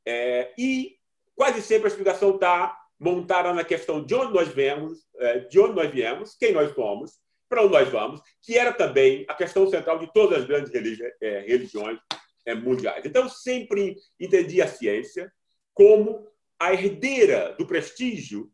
É, e quase sempre a explicação está montada na questão de onde nós viemos, é, de onde nós viemos, quem nós somos, para onde nós vamos, que era também a questão central de todas as grandes é, religiões é, mundiais. Então, sempre entendi a ciência como a herdeira do prestígio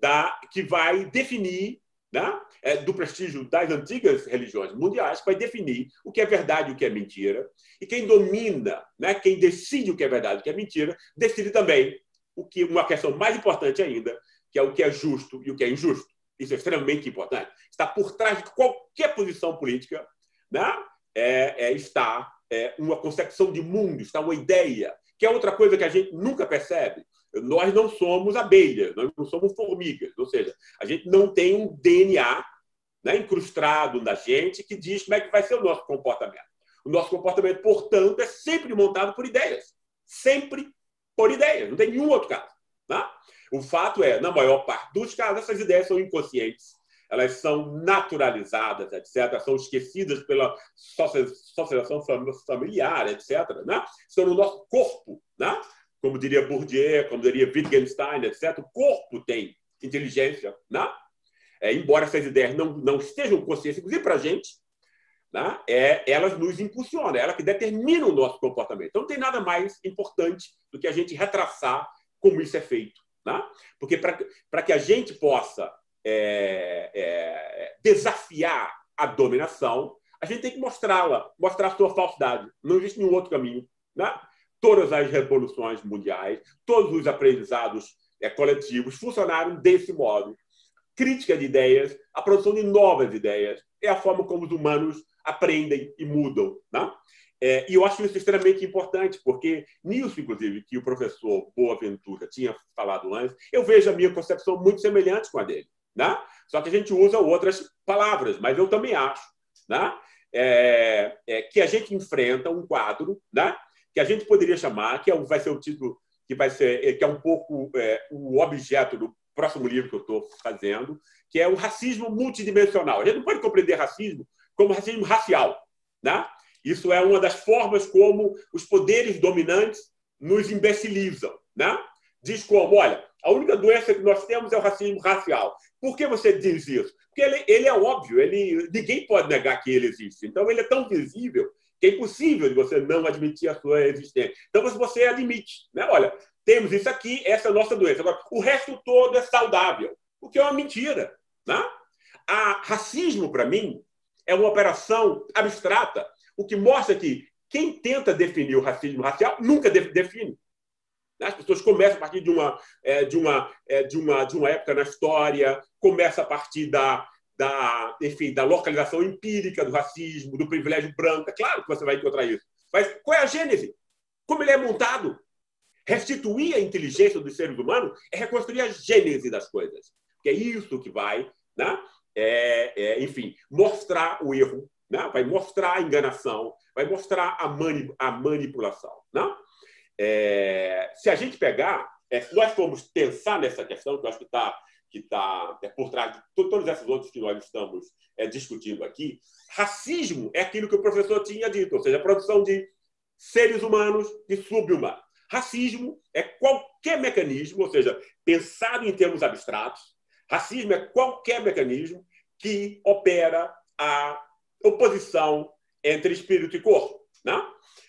da, que vai definir, né, é, do prestígio das antigas religiões mundiais, vai definir o que é verdade e o que é mentira. E quem domina, né, quem decide o que é verdade e o que é mentira, decide também o que uma questão mais importante ainda, que é o que é justo e o que é injusto. Isso é extremamente importante. Está por trás de qualquer posição política, né? é, é, está é, uma concepção de mundo, está uma ideia, que é outra coisa que a gente nunca percebe nós não somos abelhas, nós não somos formigas, ou seja, a gente não tem um DNA né, incrustado na gente que diz como é que vai ser o nosso comportamento. O nosso comportamento, portanto, é sempre montado por ideias, sempre por ideias, não tem nenhum outro caso. Né? O fato é, na maior parte dos casos, essas ideias são inconscientes, elas são naturalizadas, etc., são esquecidas pela socialização familiar, etc., né? no nosso corpo. Né? como diria Bourdieu, como diria Wittgenstein, etc. O corpo tem inteligência, né? É, embora essas ideias não, não estejam conscientes, inclusive para a gente, né? é, elas nos impulsionam, é ela que determina o nosso comportamento. Então, não tem nada mais importante do que a gente retraçar como isso é feito. Né? Porque para que a gente possa é, é, desafiar a dominação, a gente tem que mostrá-la, mostrar a sua falsidade. Não existe nenhum outro caminho. Né? todas as revoluções mundiais, todos os aprendizados é, coletivos funcionaram desse modo. Crítica de ideias, a produção de novas ideias, é a forma como os humanos aprendem e mudam. Né? É, e eu acho isso extremamente importante, porque nisso, inclusive, que o professor Boaventura tinha falado antes, eu vejo a minha concepção muito semelhante com a dele. Né? Só que a gente usa outras palavras, mas eu também acho né? é, é, que a gente enfrenta um quadro né? que a gente poderia chamar, que é vai ser o título que vai ser eh, que é um pouco é, o objeto do próximo livro que eu estou fazendo, que é o racismo multidimensional. A gente não pode compreender racismo como racismo racial, né? Isso é uma das formas como os poderes dominantes nos imbecilizam, né? Diz como, olha, a única doença que nós temos é o racismo racial. Por que você diz isso? Porque ele, ele é óbvio, ele, ninguém pode negar que ele existe. Então, ele é tão visível que é impossível de você não admitir a sua existência. Então, se você admite, né? olha, temos isso aqui, essa é a nossa doença. Agora, o resto todo é saudável, o que é uma mentira. Né? A racismo, para mim, é uma operação abstrata, o que mostra que quem tenta definir o racismo racial nunca define. Né? As pessoas começam a partir de uma, é, de uma, é, de uma, de uma época na história, começa a partir da, da, enfim, da localização empírica do racismo, do privilégio branco. É claro que você vai encontrar isso. Mas qual é a gênese? Como ele é montado? Restituir a inteligência dos seres humanos é reconstruir a gênese das coisas. Que é isso que vai, né? É, é, enfim, mostrar o erro, né? vai mostrar a enganação, vai mostrar a, mani a manipulação. Né? É, se a gente pegar, se é, nós formos pensar nessa questão, que eu acho que está que está é, por trás de todos esses outros que nós estamos é, discutindo aqui, racismo é aquilo que o professor tinha dito, ou seja, a produção de seres humanos de subhumanos. Racismo é qualquer mecanismo, ou seja, pensado em termos abstratos, racismo é qualquer mecanismo que opera a oposição entre espírito e corpo. Né?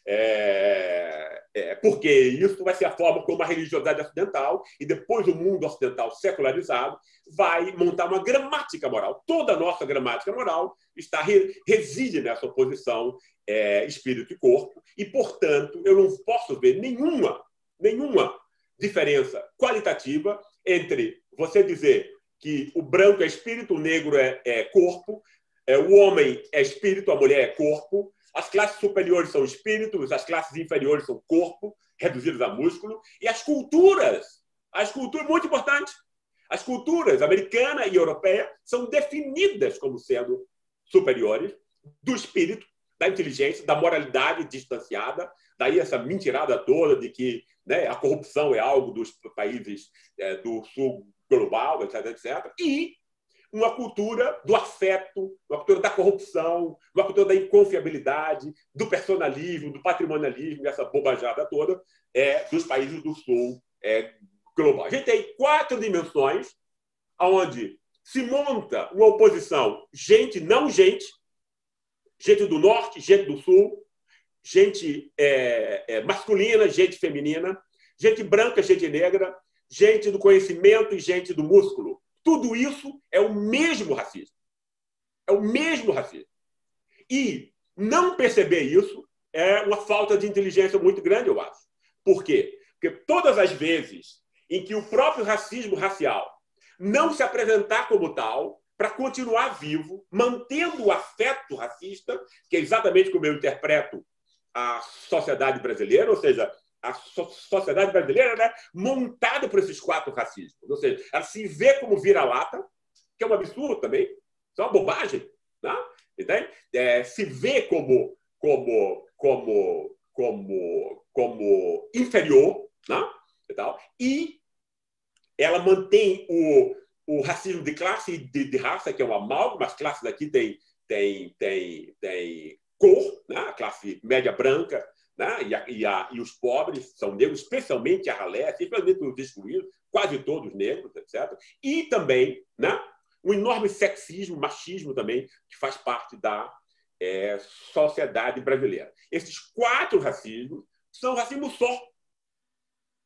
É... É, porque isso vai ser a forma como a religiosidade ocidental e depois o mundo ocidental secularizado vai montar uma gramática moral. Toda a nossa gramática moral está reside nessa oposição é, espírito e corpo e, portanto, eu não posso ver nenhuma, nenhuma diferença qualitativa entre você dizer que o branco é espírito, o negro é, é corpo, é, o homem é espírito, a mulher é corpo, as classes superiores são espíritos, as classes inferiores são corpo, reduzidos a músculo, e as culturas. As culturas, muito importante, as culturas americana e europeia são definidas como sendo superiores do espírito, da inteligência, da moralidade distanciada. Daí essa mentirada toda de que né, a corrupção é algo dos países é, do sul global, etc, etc. E uma cultura do afeto, uma cultura da corrupção, uma cultura da inconfiabilidade, do personalismo, do patrimonialismo, essa bobajada toda é, dos países do sul é, global. A gente tem quatro dimensões onde se monta uma oposição gente não gente, gente do norte, gente do sul, gente é, é, masculina, gente feminina, gente branca, gente negra, gente do conhecimento e gente do músculo. Tudo isso é o mesmo racismo. É o mesmo racismo. E não perceber isso é uma falta de inteligência muito grande, eu acho. Por quê? Porque todas as vezes em que o próprio racismo racial não se apresentar como tal, para continuar vivo, mantendo o afeto racista, que é exatamente como eu interpreto a sociedade brasileira, ou seja, a sociedade brasileira né, montada por esses quatro racismos. Ou seja, ela se vê como vira-lata, que é um absurdo também, isso é uma bobagem. Né? Entende? É, se vê como, como, como, como, como inferior né? e tal. E ela mantém o, o racismo de classe e de, de raça, que é um amálgama, mas classes aqui tem, tem, tem, tem cor, né? a classe média branca, né? E, a, e, a, e, os pobres são negros, especialmente a ralé, especialmente os excluídos, quase todos negros, etc. E também né, um enorme sexismo, machismo também, que faz parte da é, sociedade brasileira. Esses quatro racismos são racismo só.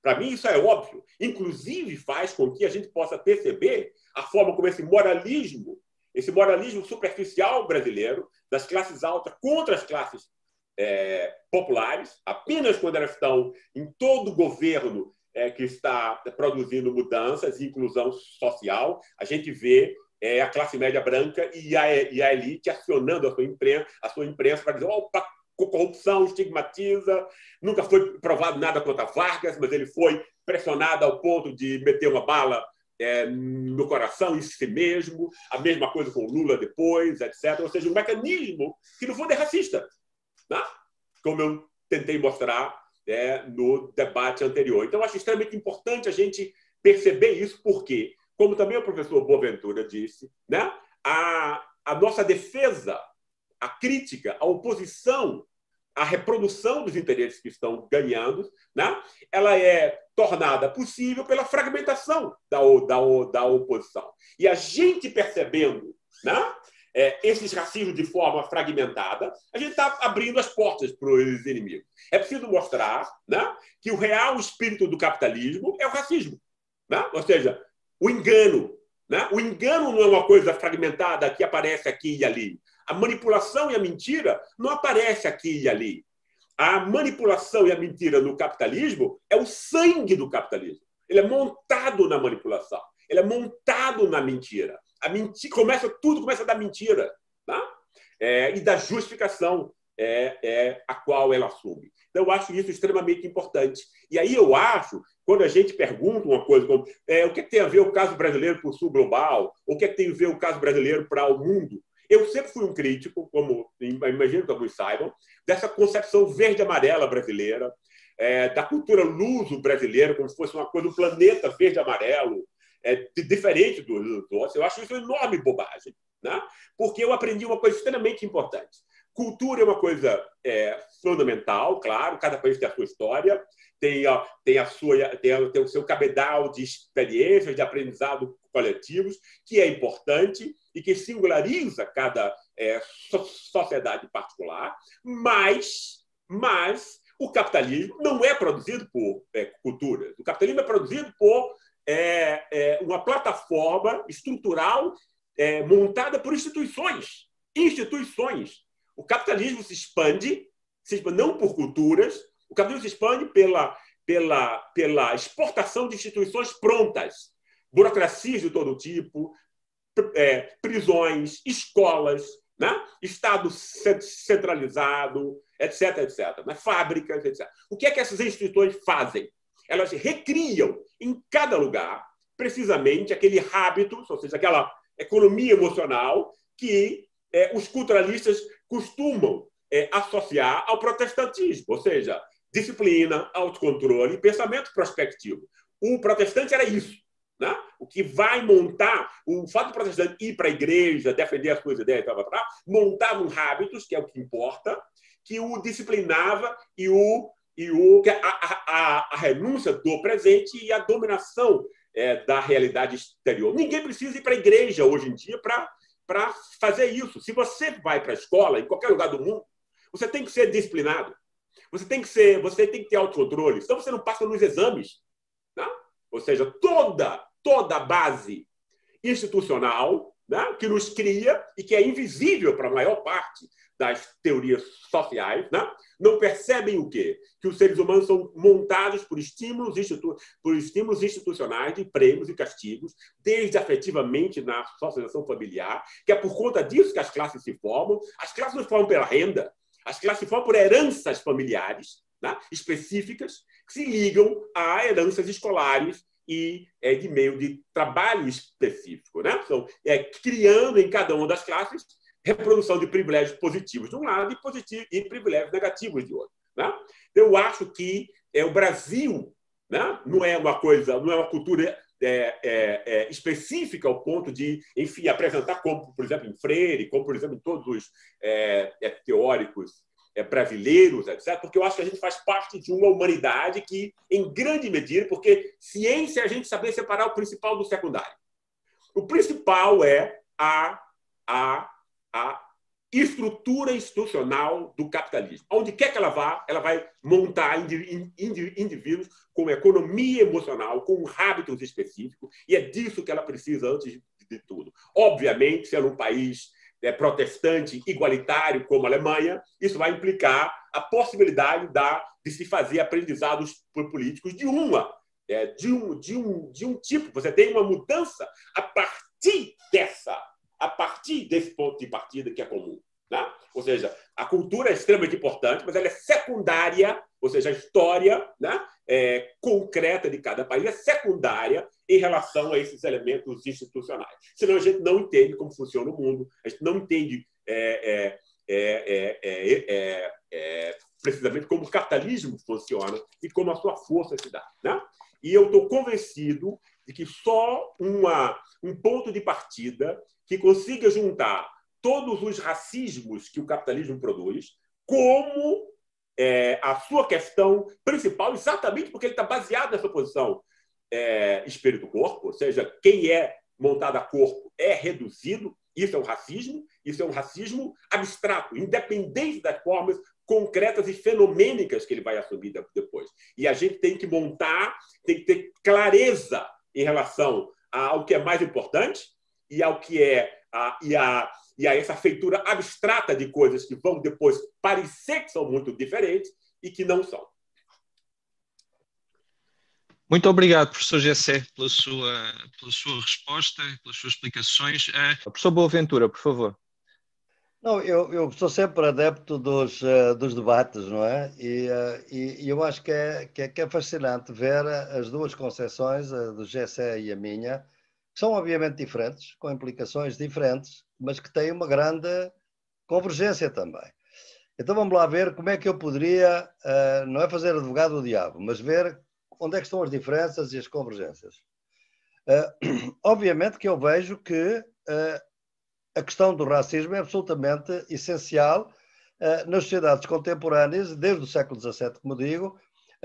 Para mim, isso é óbvio. Inclusive, faz com que a gente possa perceber a forma como esse moralismo, esse moralismo superficial brasileiro, das classes altas contra as classes é, populares, apenas quando elas estão em todo o governo é, que está produzindo mudanças e inclusão social, a gente vê é, a classe média branca e a, e a elite acionando a sua imprensa, a sua imprensa para dizer, opa, corrupção estigmatiza, nunca foi provado nada contra Vargas, mas ele foi pressionado ao ponto de meter uma bala é, no coração em si mesmo, a mesma coisa com Lula depois, etc. Ou seja, um mecanismo que, no fundo, é racista né? como eu tentei mostrar né, no debate anterior. Então, acho extremamente importante a gente perceber isso, porque, como também o professor Boaventura disse, né, a, a nossa defesa, a crítica, a oposição a reprodução dos interesses que estão ganhando, né? ela é tornada possível pela fragmentação da, da, da oposição. E a gente percebendo né? é, esses racismos de forma fragmentada, a gente está abrindo as portas para os inimigos. É preciso mostrar né, que o real espírito do capitalismo é o racismo. Né? Ou seja, o engano. Né? O engano não é uma coisa fragmentada que aparece aqui e ali. A manipulação e a mentira não aparece aqui e ali. A manipulação e a mentira no capitalismo é o sangue do capitalismo. Ele é montado na manipulação, ele é montado na mentira. A mentir, começa tudo, começa da mentira tá? É, e da justificação é, é, a qual ela assume. Então, eu acho isso extremamente importante. E aí eu acho, quando a gente pergunta uma coisa como é, o que é tem a ver o caso brasileiro com o sul global, o é que tem a ver o caso brasileiro para o mundo, eu sempre fui um crítico, como imagino que alguns saibam, dessa concepção verde-amarela brasileira, é, da cultura luso brasileira, como se fosse uma coisa do um planeta verde-amarelo, é, diferente do outros. Eu acho isso uma enorme bobagem, né? porque eu aprendi uma coisa extremamente importante. Cultura é uma coisa é, fundamental, claro, cada país tem a sua história, tem, a, tem, a sua, tem, a, tem o seu cabedal de experiências, de aprendizado coletivos, que é importante e que singulariza cada é, so, sociedade particular, mas, mas o capitalismo não é produzido por é, culturas. O capitalismo é produzido por é, é uma plataforma estrutural é, montada por instituições. Instituições. O capitalismo se expande, se expande não por culturas, o capitalismo se expande pela, pela, pela exportação de instituições prontas, burocracias de todo tipo, é, prisões, escolas, né? Estado centralizado, etc, etc, né? fábricas, etc. O que é que essas instituições fazem? elas recriam em cada lugar precisamente aquele hábito, ou seja, aquela economia emocional que é, os culturalistas costumam é, associar ao protestantismo, ou seja, disciplina, autocontrole, pensamento prospectivo. O protestante era isso. Né? O que vai montar, o fato do protestante ir para a igreja, defender as suas ideias, tal, tal, montava montavam hábitos, que é o que importa, que o disciplinava e o e o, a, a, a renúncia do presente e a dominação é, da realidade exterior. Ninguém precisa ir para a igreja hoje em dia para fazer isso. Se você vai para a escola, em qualquer lugar do mundo, você tem que ser disciplinado. Você tem que ser, você tem que ter autocontrole, senão você não passa nos exames. Não? Né? Ou seja, toda, toda a base institucional né? que nos cria e que é invisível para a maior parte das teorias sociais, né? não percebem o quê? Que os seres humanos são montados por estímulos, institu por estímulos institucionais de prêmios e castigos, desde afetivamente na socialização familiar, que é por conta disso que as classes se formam. As classes não se formam pela renda, as classes se formam por heranças familiares né? específicas que se ligam a heranças escolares e é, de meio de trabalho específico. Né? Então, é, criando em cada uma das classes reprodução de privilégios positivos de um lado e, positivo, e privilégios negativos de outro. Né? Eu acho que é, o Brasil né? não é uma coisa, não é uma cultura é, é, é, específica ao ponto de, enfim, apresentar como, por exemplo, em Freire, como, por exemplo, em todos os é, é, teóricos é, brasileiros, etc., porque eu acho que a gente faz parte de uma humanidade que, em grande medida, porque ciência é a gente saber separar o principal do secundário. O principal é a, a, a estrutura institucional do capitalismo. Onde quer que ela vá, ela vai montar indivíduos com economia emocional, com hábitos específicos, e é disso que ela precisa antes de tudo. Obviamente, se é um país é protestante igualitário como a Alemanha, isso vai implicar a possibilidade da, de se fazer aprendizados por políticos de uma é, de um de um de um tipo. Você tem uma mudança a partir dessa, a partir desse ponto de partida que é comum, né? Ou seja, a cultura é extremamente importante, mas ela é secundária ou seja, a história né, é, concreta de cada país é secundária em relação a esses elementos institucionais. Senão a gente não entende como funciona o mundo, a gente não entende é, é, é, é, é precisamente como o capitalismo funciona e como a sua força se dá. Né? E eu estou convencido de que só uma, um ponto de partida que consiga juntar todos os racismos que o capitalismo produz, como é, a sua questão principal, exatamente porque ele está baseado nessa posição é, espírito-corpo, ou seja, quem é montado a corpo é reduzido, isso é um racismo, isso é um racismo abstrato, independente das formas concretas e fenomênicas que ele vai assumir depois. E a gente tem que montar, tem que ter clareza em relação ao que é mais importante e ao que é a, e a e aí essa feitura abstrata de coisas que vão depois parecer que são muito diferentes e que não são. Muito obrigado, professor Gessé, pela sua, pela sua resposta, pelas suas explicações. A é, professor Boaventura, por favor. Não, eu, eu sou sempre adepto dos, eh, dos debates, não é? Eh, e, e, eu acho que é, que, é, que é fascinante ver eh, as duas concepções, a do Gessé e a minha, que são obviamente diferentes, com implicações diferentes, mas que têm uma grande convergência também. Então vamos lá ver como é que eu poderia, uh, não é fazer advogado do diabo, mas ver onde é que estão as diferenças e as convergências. Uh, obviamente que eu vejo que uh, a questão do racismo é absolutamente essencial nas sociedades contemporâneas, desde o século XVII, como digo,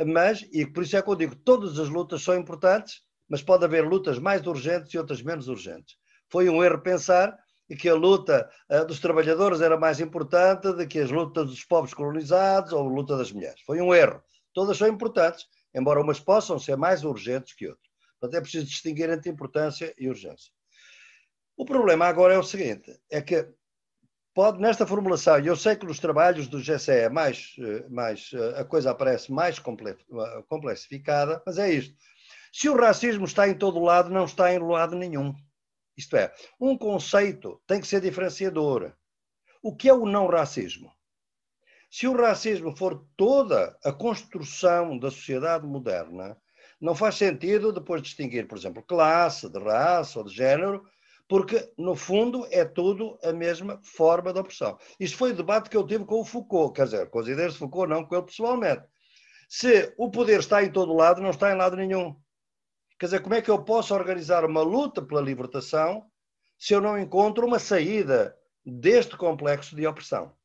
mas, e por isso é que eu digo, todas as lutas são importantes, mas pode haver lutas mais urgentes e outras menos urgentes. Foi um erro pensar e que a luta eh, dos trabalhadores era mais importante do que as lutas dos povos colonizados ou a luta das mulheres. Foi um erro. Todas são importantes, embora umas possam ser mais urgentes que outras. Portanto, é preciso distinguir entre importância e urgência. O problema agora é o seguinte: é que pode, nesta formulação, e eu sei que nos trabalhos do GCE é mais, eh, mais, eh, a coisa aparece mais complexificada, mas é isto. Se o racismo está em todo lado, não está em lado nenhum. Isto é, um conceito tem que ser diferenciador. O que é o não racismo? Se o racismo for toda a construção da sociedade moderna, não faz sentido depois distinguir, por exemplo, classe, de raça ou de género, porque no fundo é tudo a mesma forma de opressão. Isto foi o debate que eu tive com o Foucault, quer dizer, com as ideias de Foucault, não com ele pessoalmente. Se o poder está em todo lado, não está em lado nenhum. Quer dizer, como é que eu posso organizar uma luta pela libertação se eu não encontro uma saída deste complexo de opressão?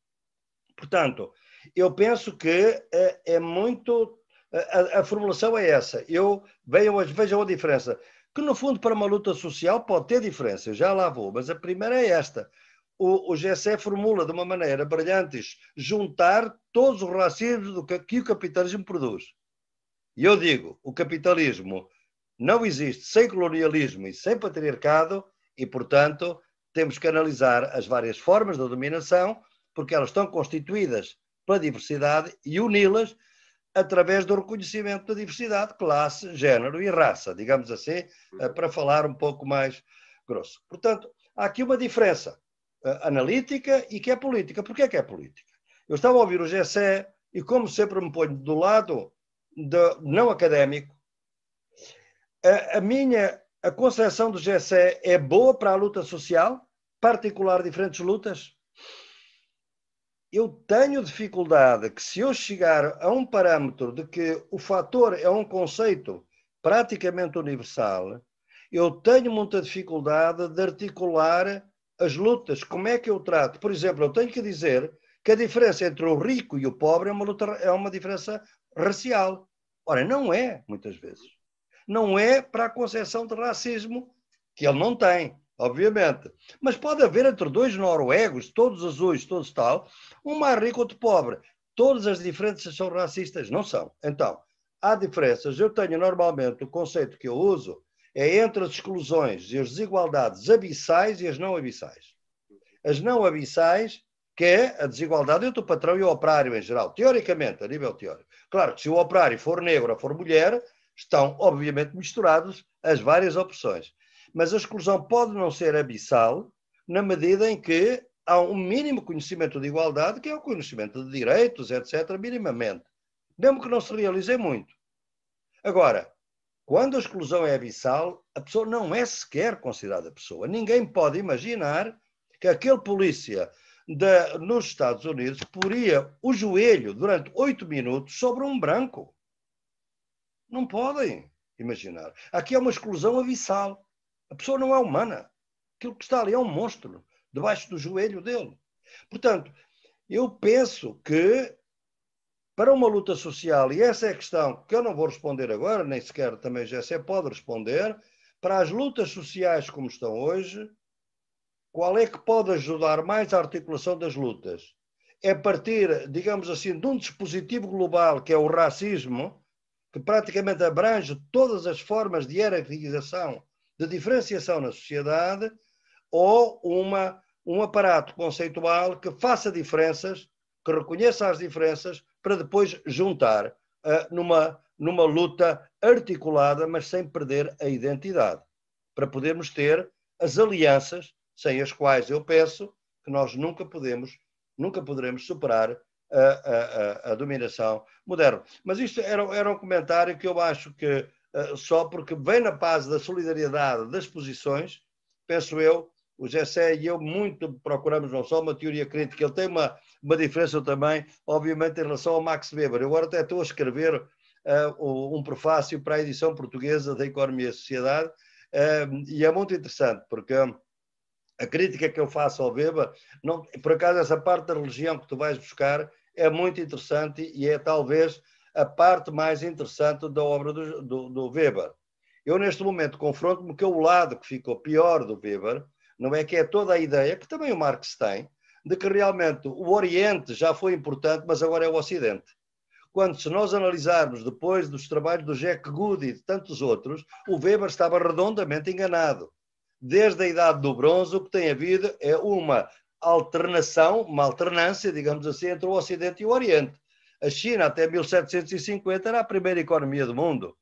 Portanto, eu penso que é, é muito. Eh, a, a, formulação é essa. Eu vejam, vejam a diferença. Que no fundo, para uma luta social, pode ter diferença, já lá vou, mas a primeira é esta. O, o GSE formula de uma maneira brilhante juntar todos os racismos do que, que o capitalismo produz. E eu digo, o capitalismo não existe sem colonialismo e sem patriarcado, e, portanto, temos que analisar as várias formas da dominação, porque elas estão constituídas pela diversidade e uni-las através do reconhecimento da diversidade, classe, género e raça, digamos assim, eh, uhum. para falar um pouco mais grosso. Portanto, há aqui uma diferença eh, analítica e que é política. Porquê é que é política? Eu estava a ouvir o GSE e, como sempre, me ponho do lado do não académico, a, a minha a concepção do GSE é boa para a luta social, particular diferentes lutas? Eu tenho dificuldade que se eu chegar a um parâmetro de que o fator é um conceito praticamente universal, eu tenho muita dificuldade de articular as lutas. Como é que eu trato? Por exemplo, eu tenho que dizer que a diferença entre o rico e o pobre é uma, luta, é uma diferença racial. Ora, não é, muitas vezes não é para a concessão de racismo, que ele não tem, obviamente. Mas pode haver entre dois noruegos, todos azuis, todos tal, um mais rico outro pobre. Todas as diferenças são racistas? Não são. Então, há diferenças. Eu tenho normalmente o conceito que eu uso é entre as exclusões e as desigualdades abissais e as não abissais. As não abissais, que é a desigualdade entre o patrão e o operário em geral, teoricamente, a nível teórico. Claro que se o operário for negro ou for mulher, estão, obviamente, misturados as várias opções. Mas a exclusão pode não ser abissal na medida em que há um mínimo conhecimento de igualdade, que é o conhecimento de direitos, etc., minimamente. Mesmo que não se realize muito. Agora, quando a exclusão é abissal, a pessoa não é sequer considerada pessoa. Ninguém pode imaginar que aquele polícia de, nos Estados Unidos poria o joelho durante oito minutos sobre um branco. Não podem imaginar. Aqui é uma exclusão abissal. A pessoa não é humana. Aquilo que está ali é um monstro, debaixo do joelho dele. Portanto, eu penso que para uma luta social, e essa é a questão que eu não vou responder agora, nem sequer também já se pode responder, para as lutas sociais como estão hoje, qual é que pode ajudar mais a articulação das lutas? É partir, digamos assim, de um dispositivo global que é o racismo, que praticamente abrange todas as formas de hierarquização, de diferenciação na sociedade, ou uma, um aparato conceitual que faça diferenças, que reconheça as diferenças, para depois juntar uh, numa, numa luta articulada, mas sem perder a identidade, para podermos ter as alianças sem as quais eu peço que nós nunca podemos, nunca poderemos superar a, a, a dominação moderna. Mas isto era, era um comentário que eu acho que eh, só porque vem na base da solidariedade das posições, penso eu, o Gessé e eu muito procuramos não só uma teoria crítica, ele tem uma, uma diferença também, obviamente, em relação ao Max Weber. Eu agora até estou a escrever uh, um prefácio para a edição portuguesa da Economia e Sociedade, uh, e é muito interessante, porque uh, a crítica que eu faço ao Beba, não, por acaso essa parte da religião que tu vais buscar é muito interessante e é talvez a parte mais interessante da obra do, do, do Weber. Eu, neste momento, confronto-me que o lado que ficou pior do Weber não é que é toda a ideia, que também o Marx tem, de que realmente o Oriente já foi importante, mas agora é o Ocidente. Quando, se nós analisarmos depois dos trabalhos do Jack Good e de tantos outros, o Weber estava redondamente enganado desde a idade do bronze, o que tem havido é uma alternação, uma alternância, digamos assim, entre o Ocidente e o Oriente. A China, até 1750, era a primeira economia do mundo.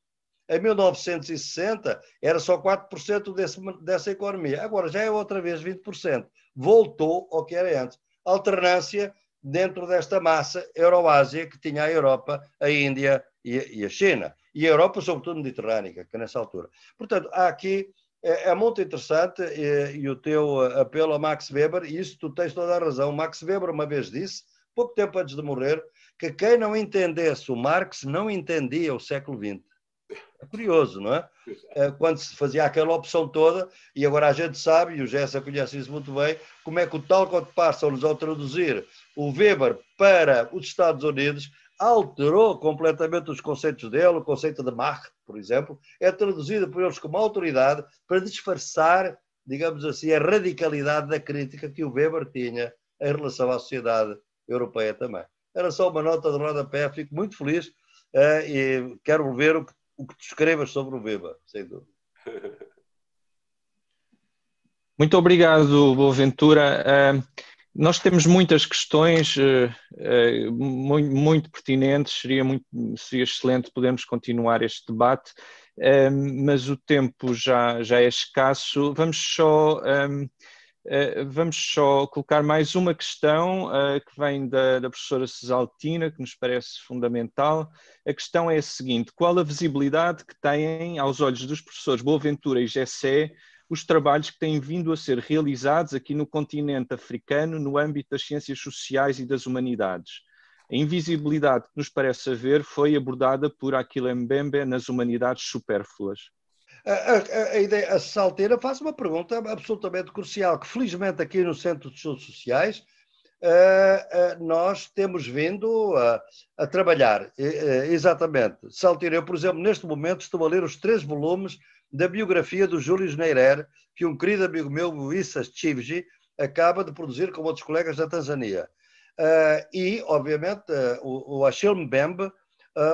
Em 1960, era só 4% desse, dessa economia. Agora já é outra vez 20%. Voltou ao que era antes. Alternância dentro desta massa Euroásia que tinha a Europa, a Índia e, e a China. E a Europa, sobretudo mediterrânica, que nessa altura. Portanto, há aqui é, é muito interessante e, e, o teu eh, apelo a Max Weber, e isso tu tens toda a razão. Max Weber uma vez disse, pouco tempo antes de morrer, que quem não entendesse o Marx não entendia o século XX. É curioso, não é? é. Eh, quando se fazia aquela opção toda, e agora a gente sabe, e o Jéssica conhece isso muito bem, como é que o Talcott Parsons, ao traduzir o Weber para os Estados Unidos, alterou completamente os conceitos dele, o conceito de Marx, por exemplo, é traduzido por eles como autoridade para disfarçar, digamos assim, a radicalidade da crítica que o Weber tinha em relação à sociedade europeia também. Era só uma nota de rodapé, fico muito feliz uh, e quero ver o que, o que escrevas sobre o Weber, sem dúvida. Muito obrigado, Boaventura. Uh... Nós temos muitas questões eh, eh, muito, muito, pertinentes, seria, muito, seria excelente podermos continuar este debate, ehm, mas o tempo já, já é escasso. Vamos só, ehm, eh, vamos só colocar mais uma questão que vem da, da professora Cesaltina, que nos parece fundamental. A questão é a seguinte: qual a visibilidade que têm aos olhos dos professores Boaventura e Gessé os trabalhos que têm vindo a ser realizados aqui no continente africano no âmbito das ciências sociais e das humanidades. A invisibilidade que nos parece haver foi abordada por Aquila Mbembe nas Humanidades Supérfluas. A, a, a, ideia, a Salteira faz uma pergunta absolutamente crucial, que felizmente aqui no Centro de Estudos Sociais Uh, uh, nós temos vindo a, a trabalhar. Uh, exatamente. Salteira eu, por exemplo, neste momento estou a ler os três volumes da biografia do Júlio Neirer, que um querido amigo meu, Issa Chivji, acaba de produzir com outros colegas da Tanzânia. Uh, e, obviamente, uh, o, o Achille Mbembe, uh,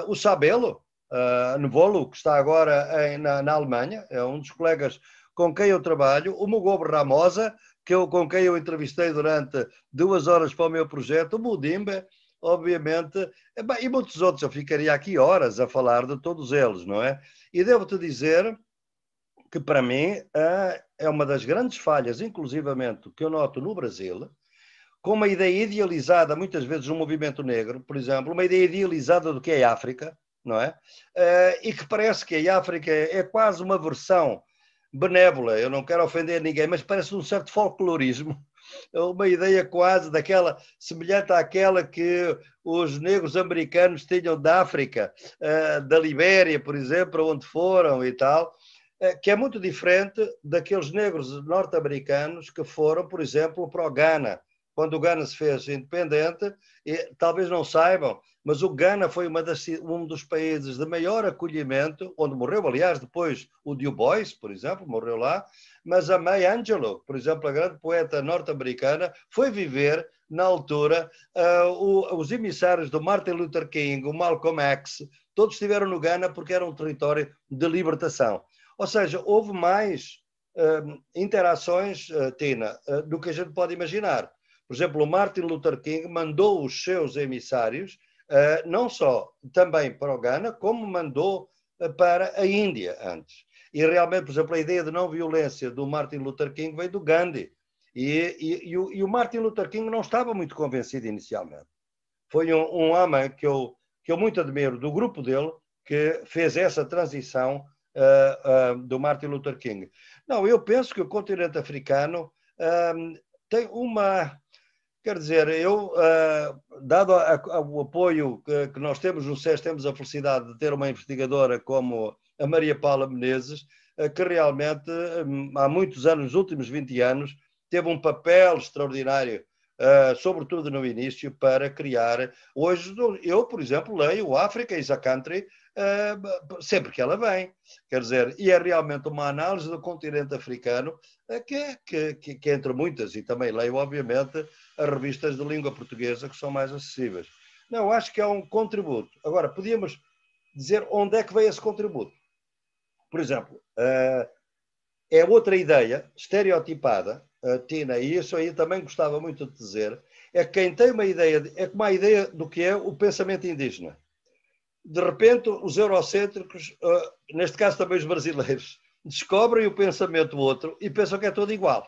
o Sabelo, uh, Nevolo, que está agora em, na, na, Alemanha, é um dos colegas com quem eu trabalho, o Mugobo Ramosa, que eu, com quem eu entrevistei durante duas horas para o meu projeto, o Mudimbe, obviamente, e muitos outros. Eu ficaria aqui horas a falar de todos eles, não é? E devo-te dizer que para mim é, é uma das grandes falhas, inclusivamente, que eu noto no Brasil, com uma ideia idealizada, muitas vezes, do movimento negro, por exemplo, uma ideia idealizada do que é a África, não é? é? E que parece que a África é quase uma versão benévola, eu não quero ofender ninguém, mas parece um certo folclorismo, é uma ideia quase daquela, semelhante àquela que os negros americanos tinham da África, da Libéria, por exemplo, onde foram e tal, é, que é muito diferente daqueles negros norte-americanos que foram, por exemplo, para o Ghana. Quando o Ghana se fez independente, e, talvez não saibam, mas o Ghana foi das, um dos países de maior acolhimento, onde morreu, aliás, depois o Du Bois, por exemplo, morreu lá, mas a May Angelou, por exemplo, a grande poeta norte-americana, foi viver na altura, uh, o, os emissários do Martin Luther King, o Malcolm X, todos estiveram no Ghana porque era um território de libertação. Ou seja, houve mais uh, interações, uh, Tina, uh, do que a gente pode imaginar. Por exemplo, o Martin Luther King mandou os seus emissários, não só também para o Ghana, como mandou para a Índia antes. E realmente, por exemplo, a ideia de não violência do Martin Luther King veio do Gandhi. E, e, e, o, e o, Martin Luther King não estava muito convencido inicialmente. Foi um, um homem que eu, que eu muito admiro do grupo dele que fez essa transição uh, uh, do Martin Luther King. Não, eu penso que o continente africano ah, tem uma. Quer dizer, eu, dado a, a, o apoio que, que, nós temos no SES, temos a felicidade de ter uma investigadora como a Maria Paula Menezes, que realmente, hum, há muitos anos, nos últimos 20 anos, teve um papel extraordinário Uh, sobretudo no início, para criar. Hoje, eu, por exemplo, leio Africa is a Country ah, sempre que ela vem. Quer dizer, e é realmente uma análise do continente africano eh, que, que, que, que entre muitas, e também leio, obviamente, as revistas de língua portuguesa que são mais acessíveis. Não, acho que é um contributo. Agora, podíamos dizer onde é que vem esse contributo. Por exemplo, eh, é outra ideia estereotipada, Tina, e isso aí também gostava muito de dizer, é que quem tem uma ideia, é como a ideia do que é o pensamento indígena de repente, os eurocêntricos, ah, neste caso também os brasileiros, descobrem o pensamento outro e pensam que é todo igual.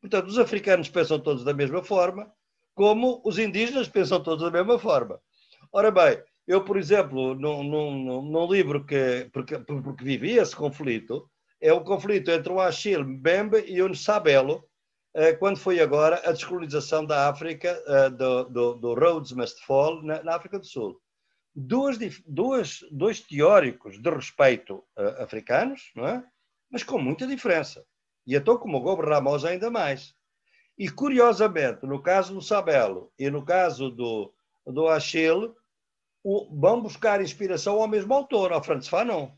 Portanto, os africanos pensam todos da mesma forma, como os indígenas pensam todos da mesma forma. Ora bem, eu, por exemplo, num, num, num livro que porque, porque vivi esse conflito, é o conflito entre o Achille Mbembe e o n'sabelo eh, quando foi agora a descolonização da África, eh, do, do, do Rhodes Must Fall, na, na África do Sul dois, dois, dois teóricos de respeito uh, africanos, não é? mas com muita diferença. E então, como o Gobo Ramos, ainda mais. E, curiosamente, no caso do Sabelo e no caso do, do Achille, o, vão buscar inspiração ao mesmo autor, ao Franz Fanon.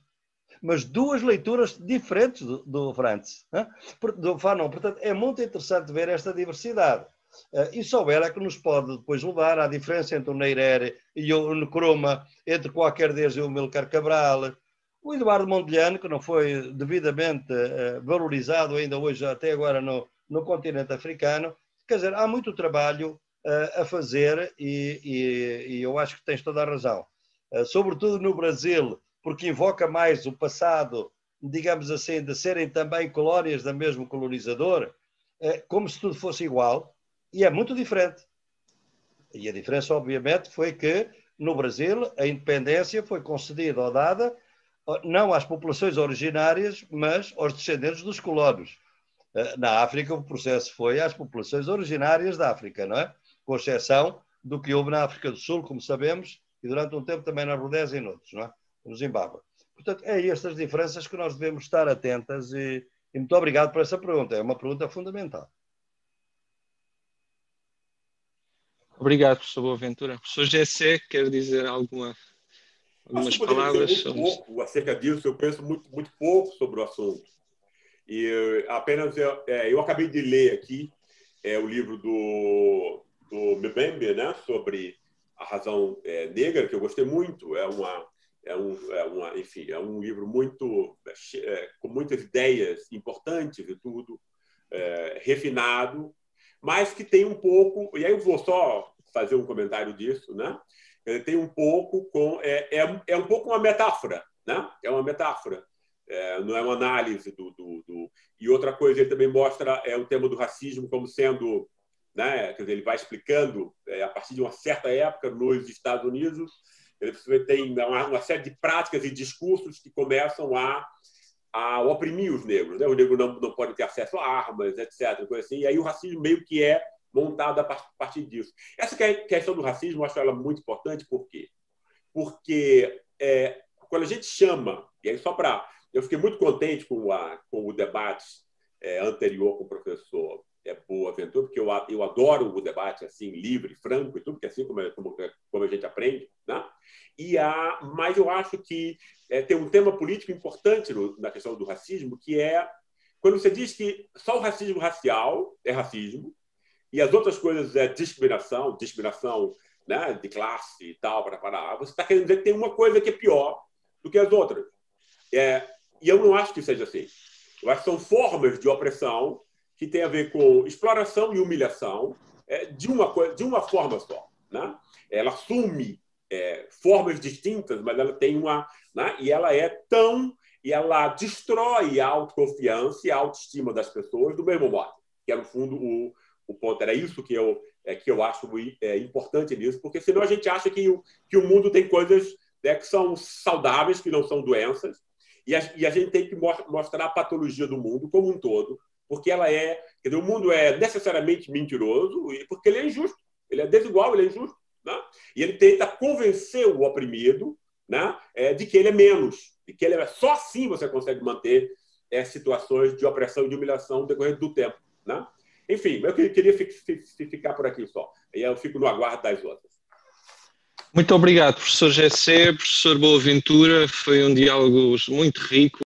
Mas duas leituras diferentes do, do Franz, né? do Fanon. Portanto, é muito interessante ver esta diversidade. Eh, e só ela é que nos pode depois levar à diferença entre o Neirere e o Necroma, entre qualquer deles e o Milcar Cabral. O Eduardo Mondlane, que não foi devidamente eh, valorizado ainda hoje, até agora no, no continente africano, quer dizer, há muito trabalho eh, a fazer e, e, e eu acho que tens toda a razão. sobretudo no Brasil, porque invoca mais o passado, digamos assim, de serem também colónias da mesmo colonizador, como se tudo fosse igual, e é muito diferente. E a diferença, obviamente, foi que no Brasil a independência foi concedida ou dada não às populações originárias, mas aos descendentes dos colonos. Eh, na África, o processo foi às populações originárias da África, não é? Com exceção do que houve na África do Sul, como sabemos, e durante um tempo também na Rodésia e noutros, não é? No Zimbábue. Portanto, é estas diferenças que nós devemos estar atentas e, e muito obrigado por essa pergunta. É uma pergunta fundamental. Obrigado, professor Boaventura. Professor Gessé, quer dizer alguma, algumas palavras? Dizer muito sobre... pouco acerca disso, eu penso muito, muito pouco sobre o assunto. E eu, eh, apenas eu, eh, é, eh, eu acabei de ler aqui é, o livro do, do Mbembe, né, sobre a razão é, negra, que eu gostei muito. É uma, é um, é uma, enfim, é um livro muito é, com muitas ideias importantes e tudo, é, refinado mas que tem um pouco, e aí eu vou só fazer um comentário disso, né? Ele tem um pouco com. É, é, é um pouco uma metáfora, né? É uma metáfora. É, não é uma análise do, do, do, E outra coisa, ele também mostra é o tema do racismo como sendo. Né? Quer dizer, ele vai explicando, é, a partir de uma certa época, nos Estados Unidos, ele tem uma, uma série de práticas e discursos que começam a a oprimir os negros. Né? O negro não, não pode ter acesso a armas, etc. Coisa assim. E aí o racismo meio que é montado a partir disso. Essa é, questão do racismo, eu acho ela muito importante, por quê? Porque é, quando a gente chama, e aí só para. Eu fiquei muito contente com, a, com o debate é, anterior com o professor é, ventura porque eu, eu adoro o debate assim, livre, franco e tudo, porque é assim como, é, como, é, como, a gente aprende. Né? E a, mas eu acho que é, tem um tema político importante no, na questão do racismo, que é quando você diz que só o racismo racial é racismo e as outras coisas é discriminação, discriminação né, de classe e tal, para parar, você está querendo dizer que tem uma coisa que é pior do que as outras. É, e eu não acho que seja assim. Eu acho que são formas de opressão que tem a ver com exploração e humilhação é, de, uma, coisa, de uma forma só. Né? Ela assume é, formas distintas, mas ela tem uma. Né? E ela é tão. E ela destrói a autoconfiança e a autoestima das pessoas do mesmo modo. Que é, no fundo, o, o ponto. Era isso que eu, é, que eu acho é, importante nisso, porque senão a gente acha que o, que o mundo tem coisas né, que são saudáveis, que não são doenças, e a, e a gente tem que mostrar a patologia do mundo como um todo, porque ela é, quer dizer, o mundo é necessariamente mentiroso e porque ele é injusto, ele é desigual, ele é injusto, né? E ele tenta convencer o oprimido, né, é, de que ele é menos, e que ele é só assim você consegue manter é, situações de opressão e de humilhação decorrendo do tempo, né? Enfim, eu queria ficar por aqui só. E eu fico no aguardo das outras. Muito obrigado, professor Gessé, professor Boaventura. Foi um diálogo muito rico.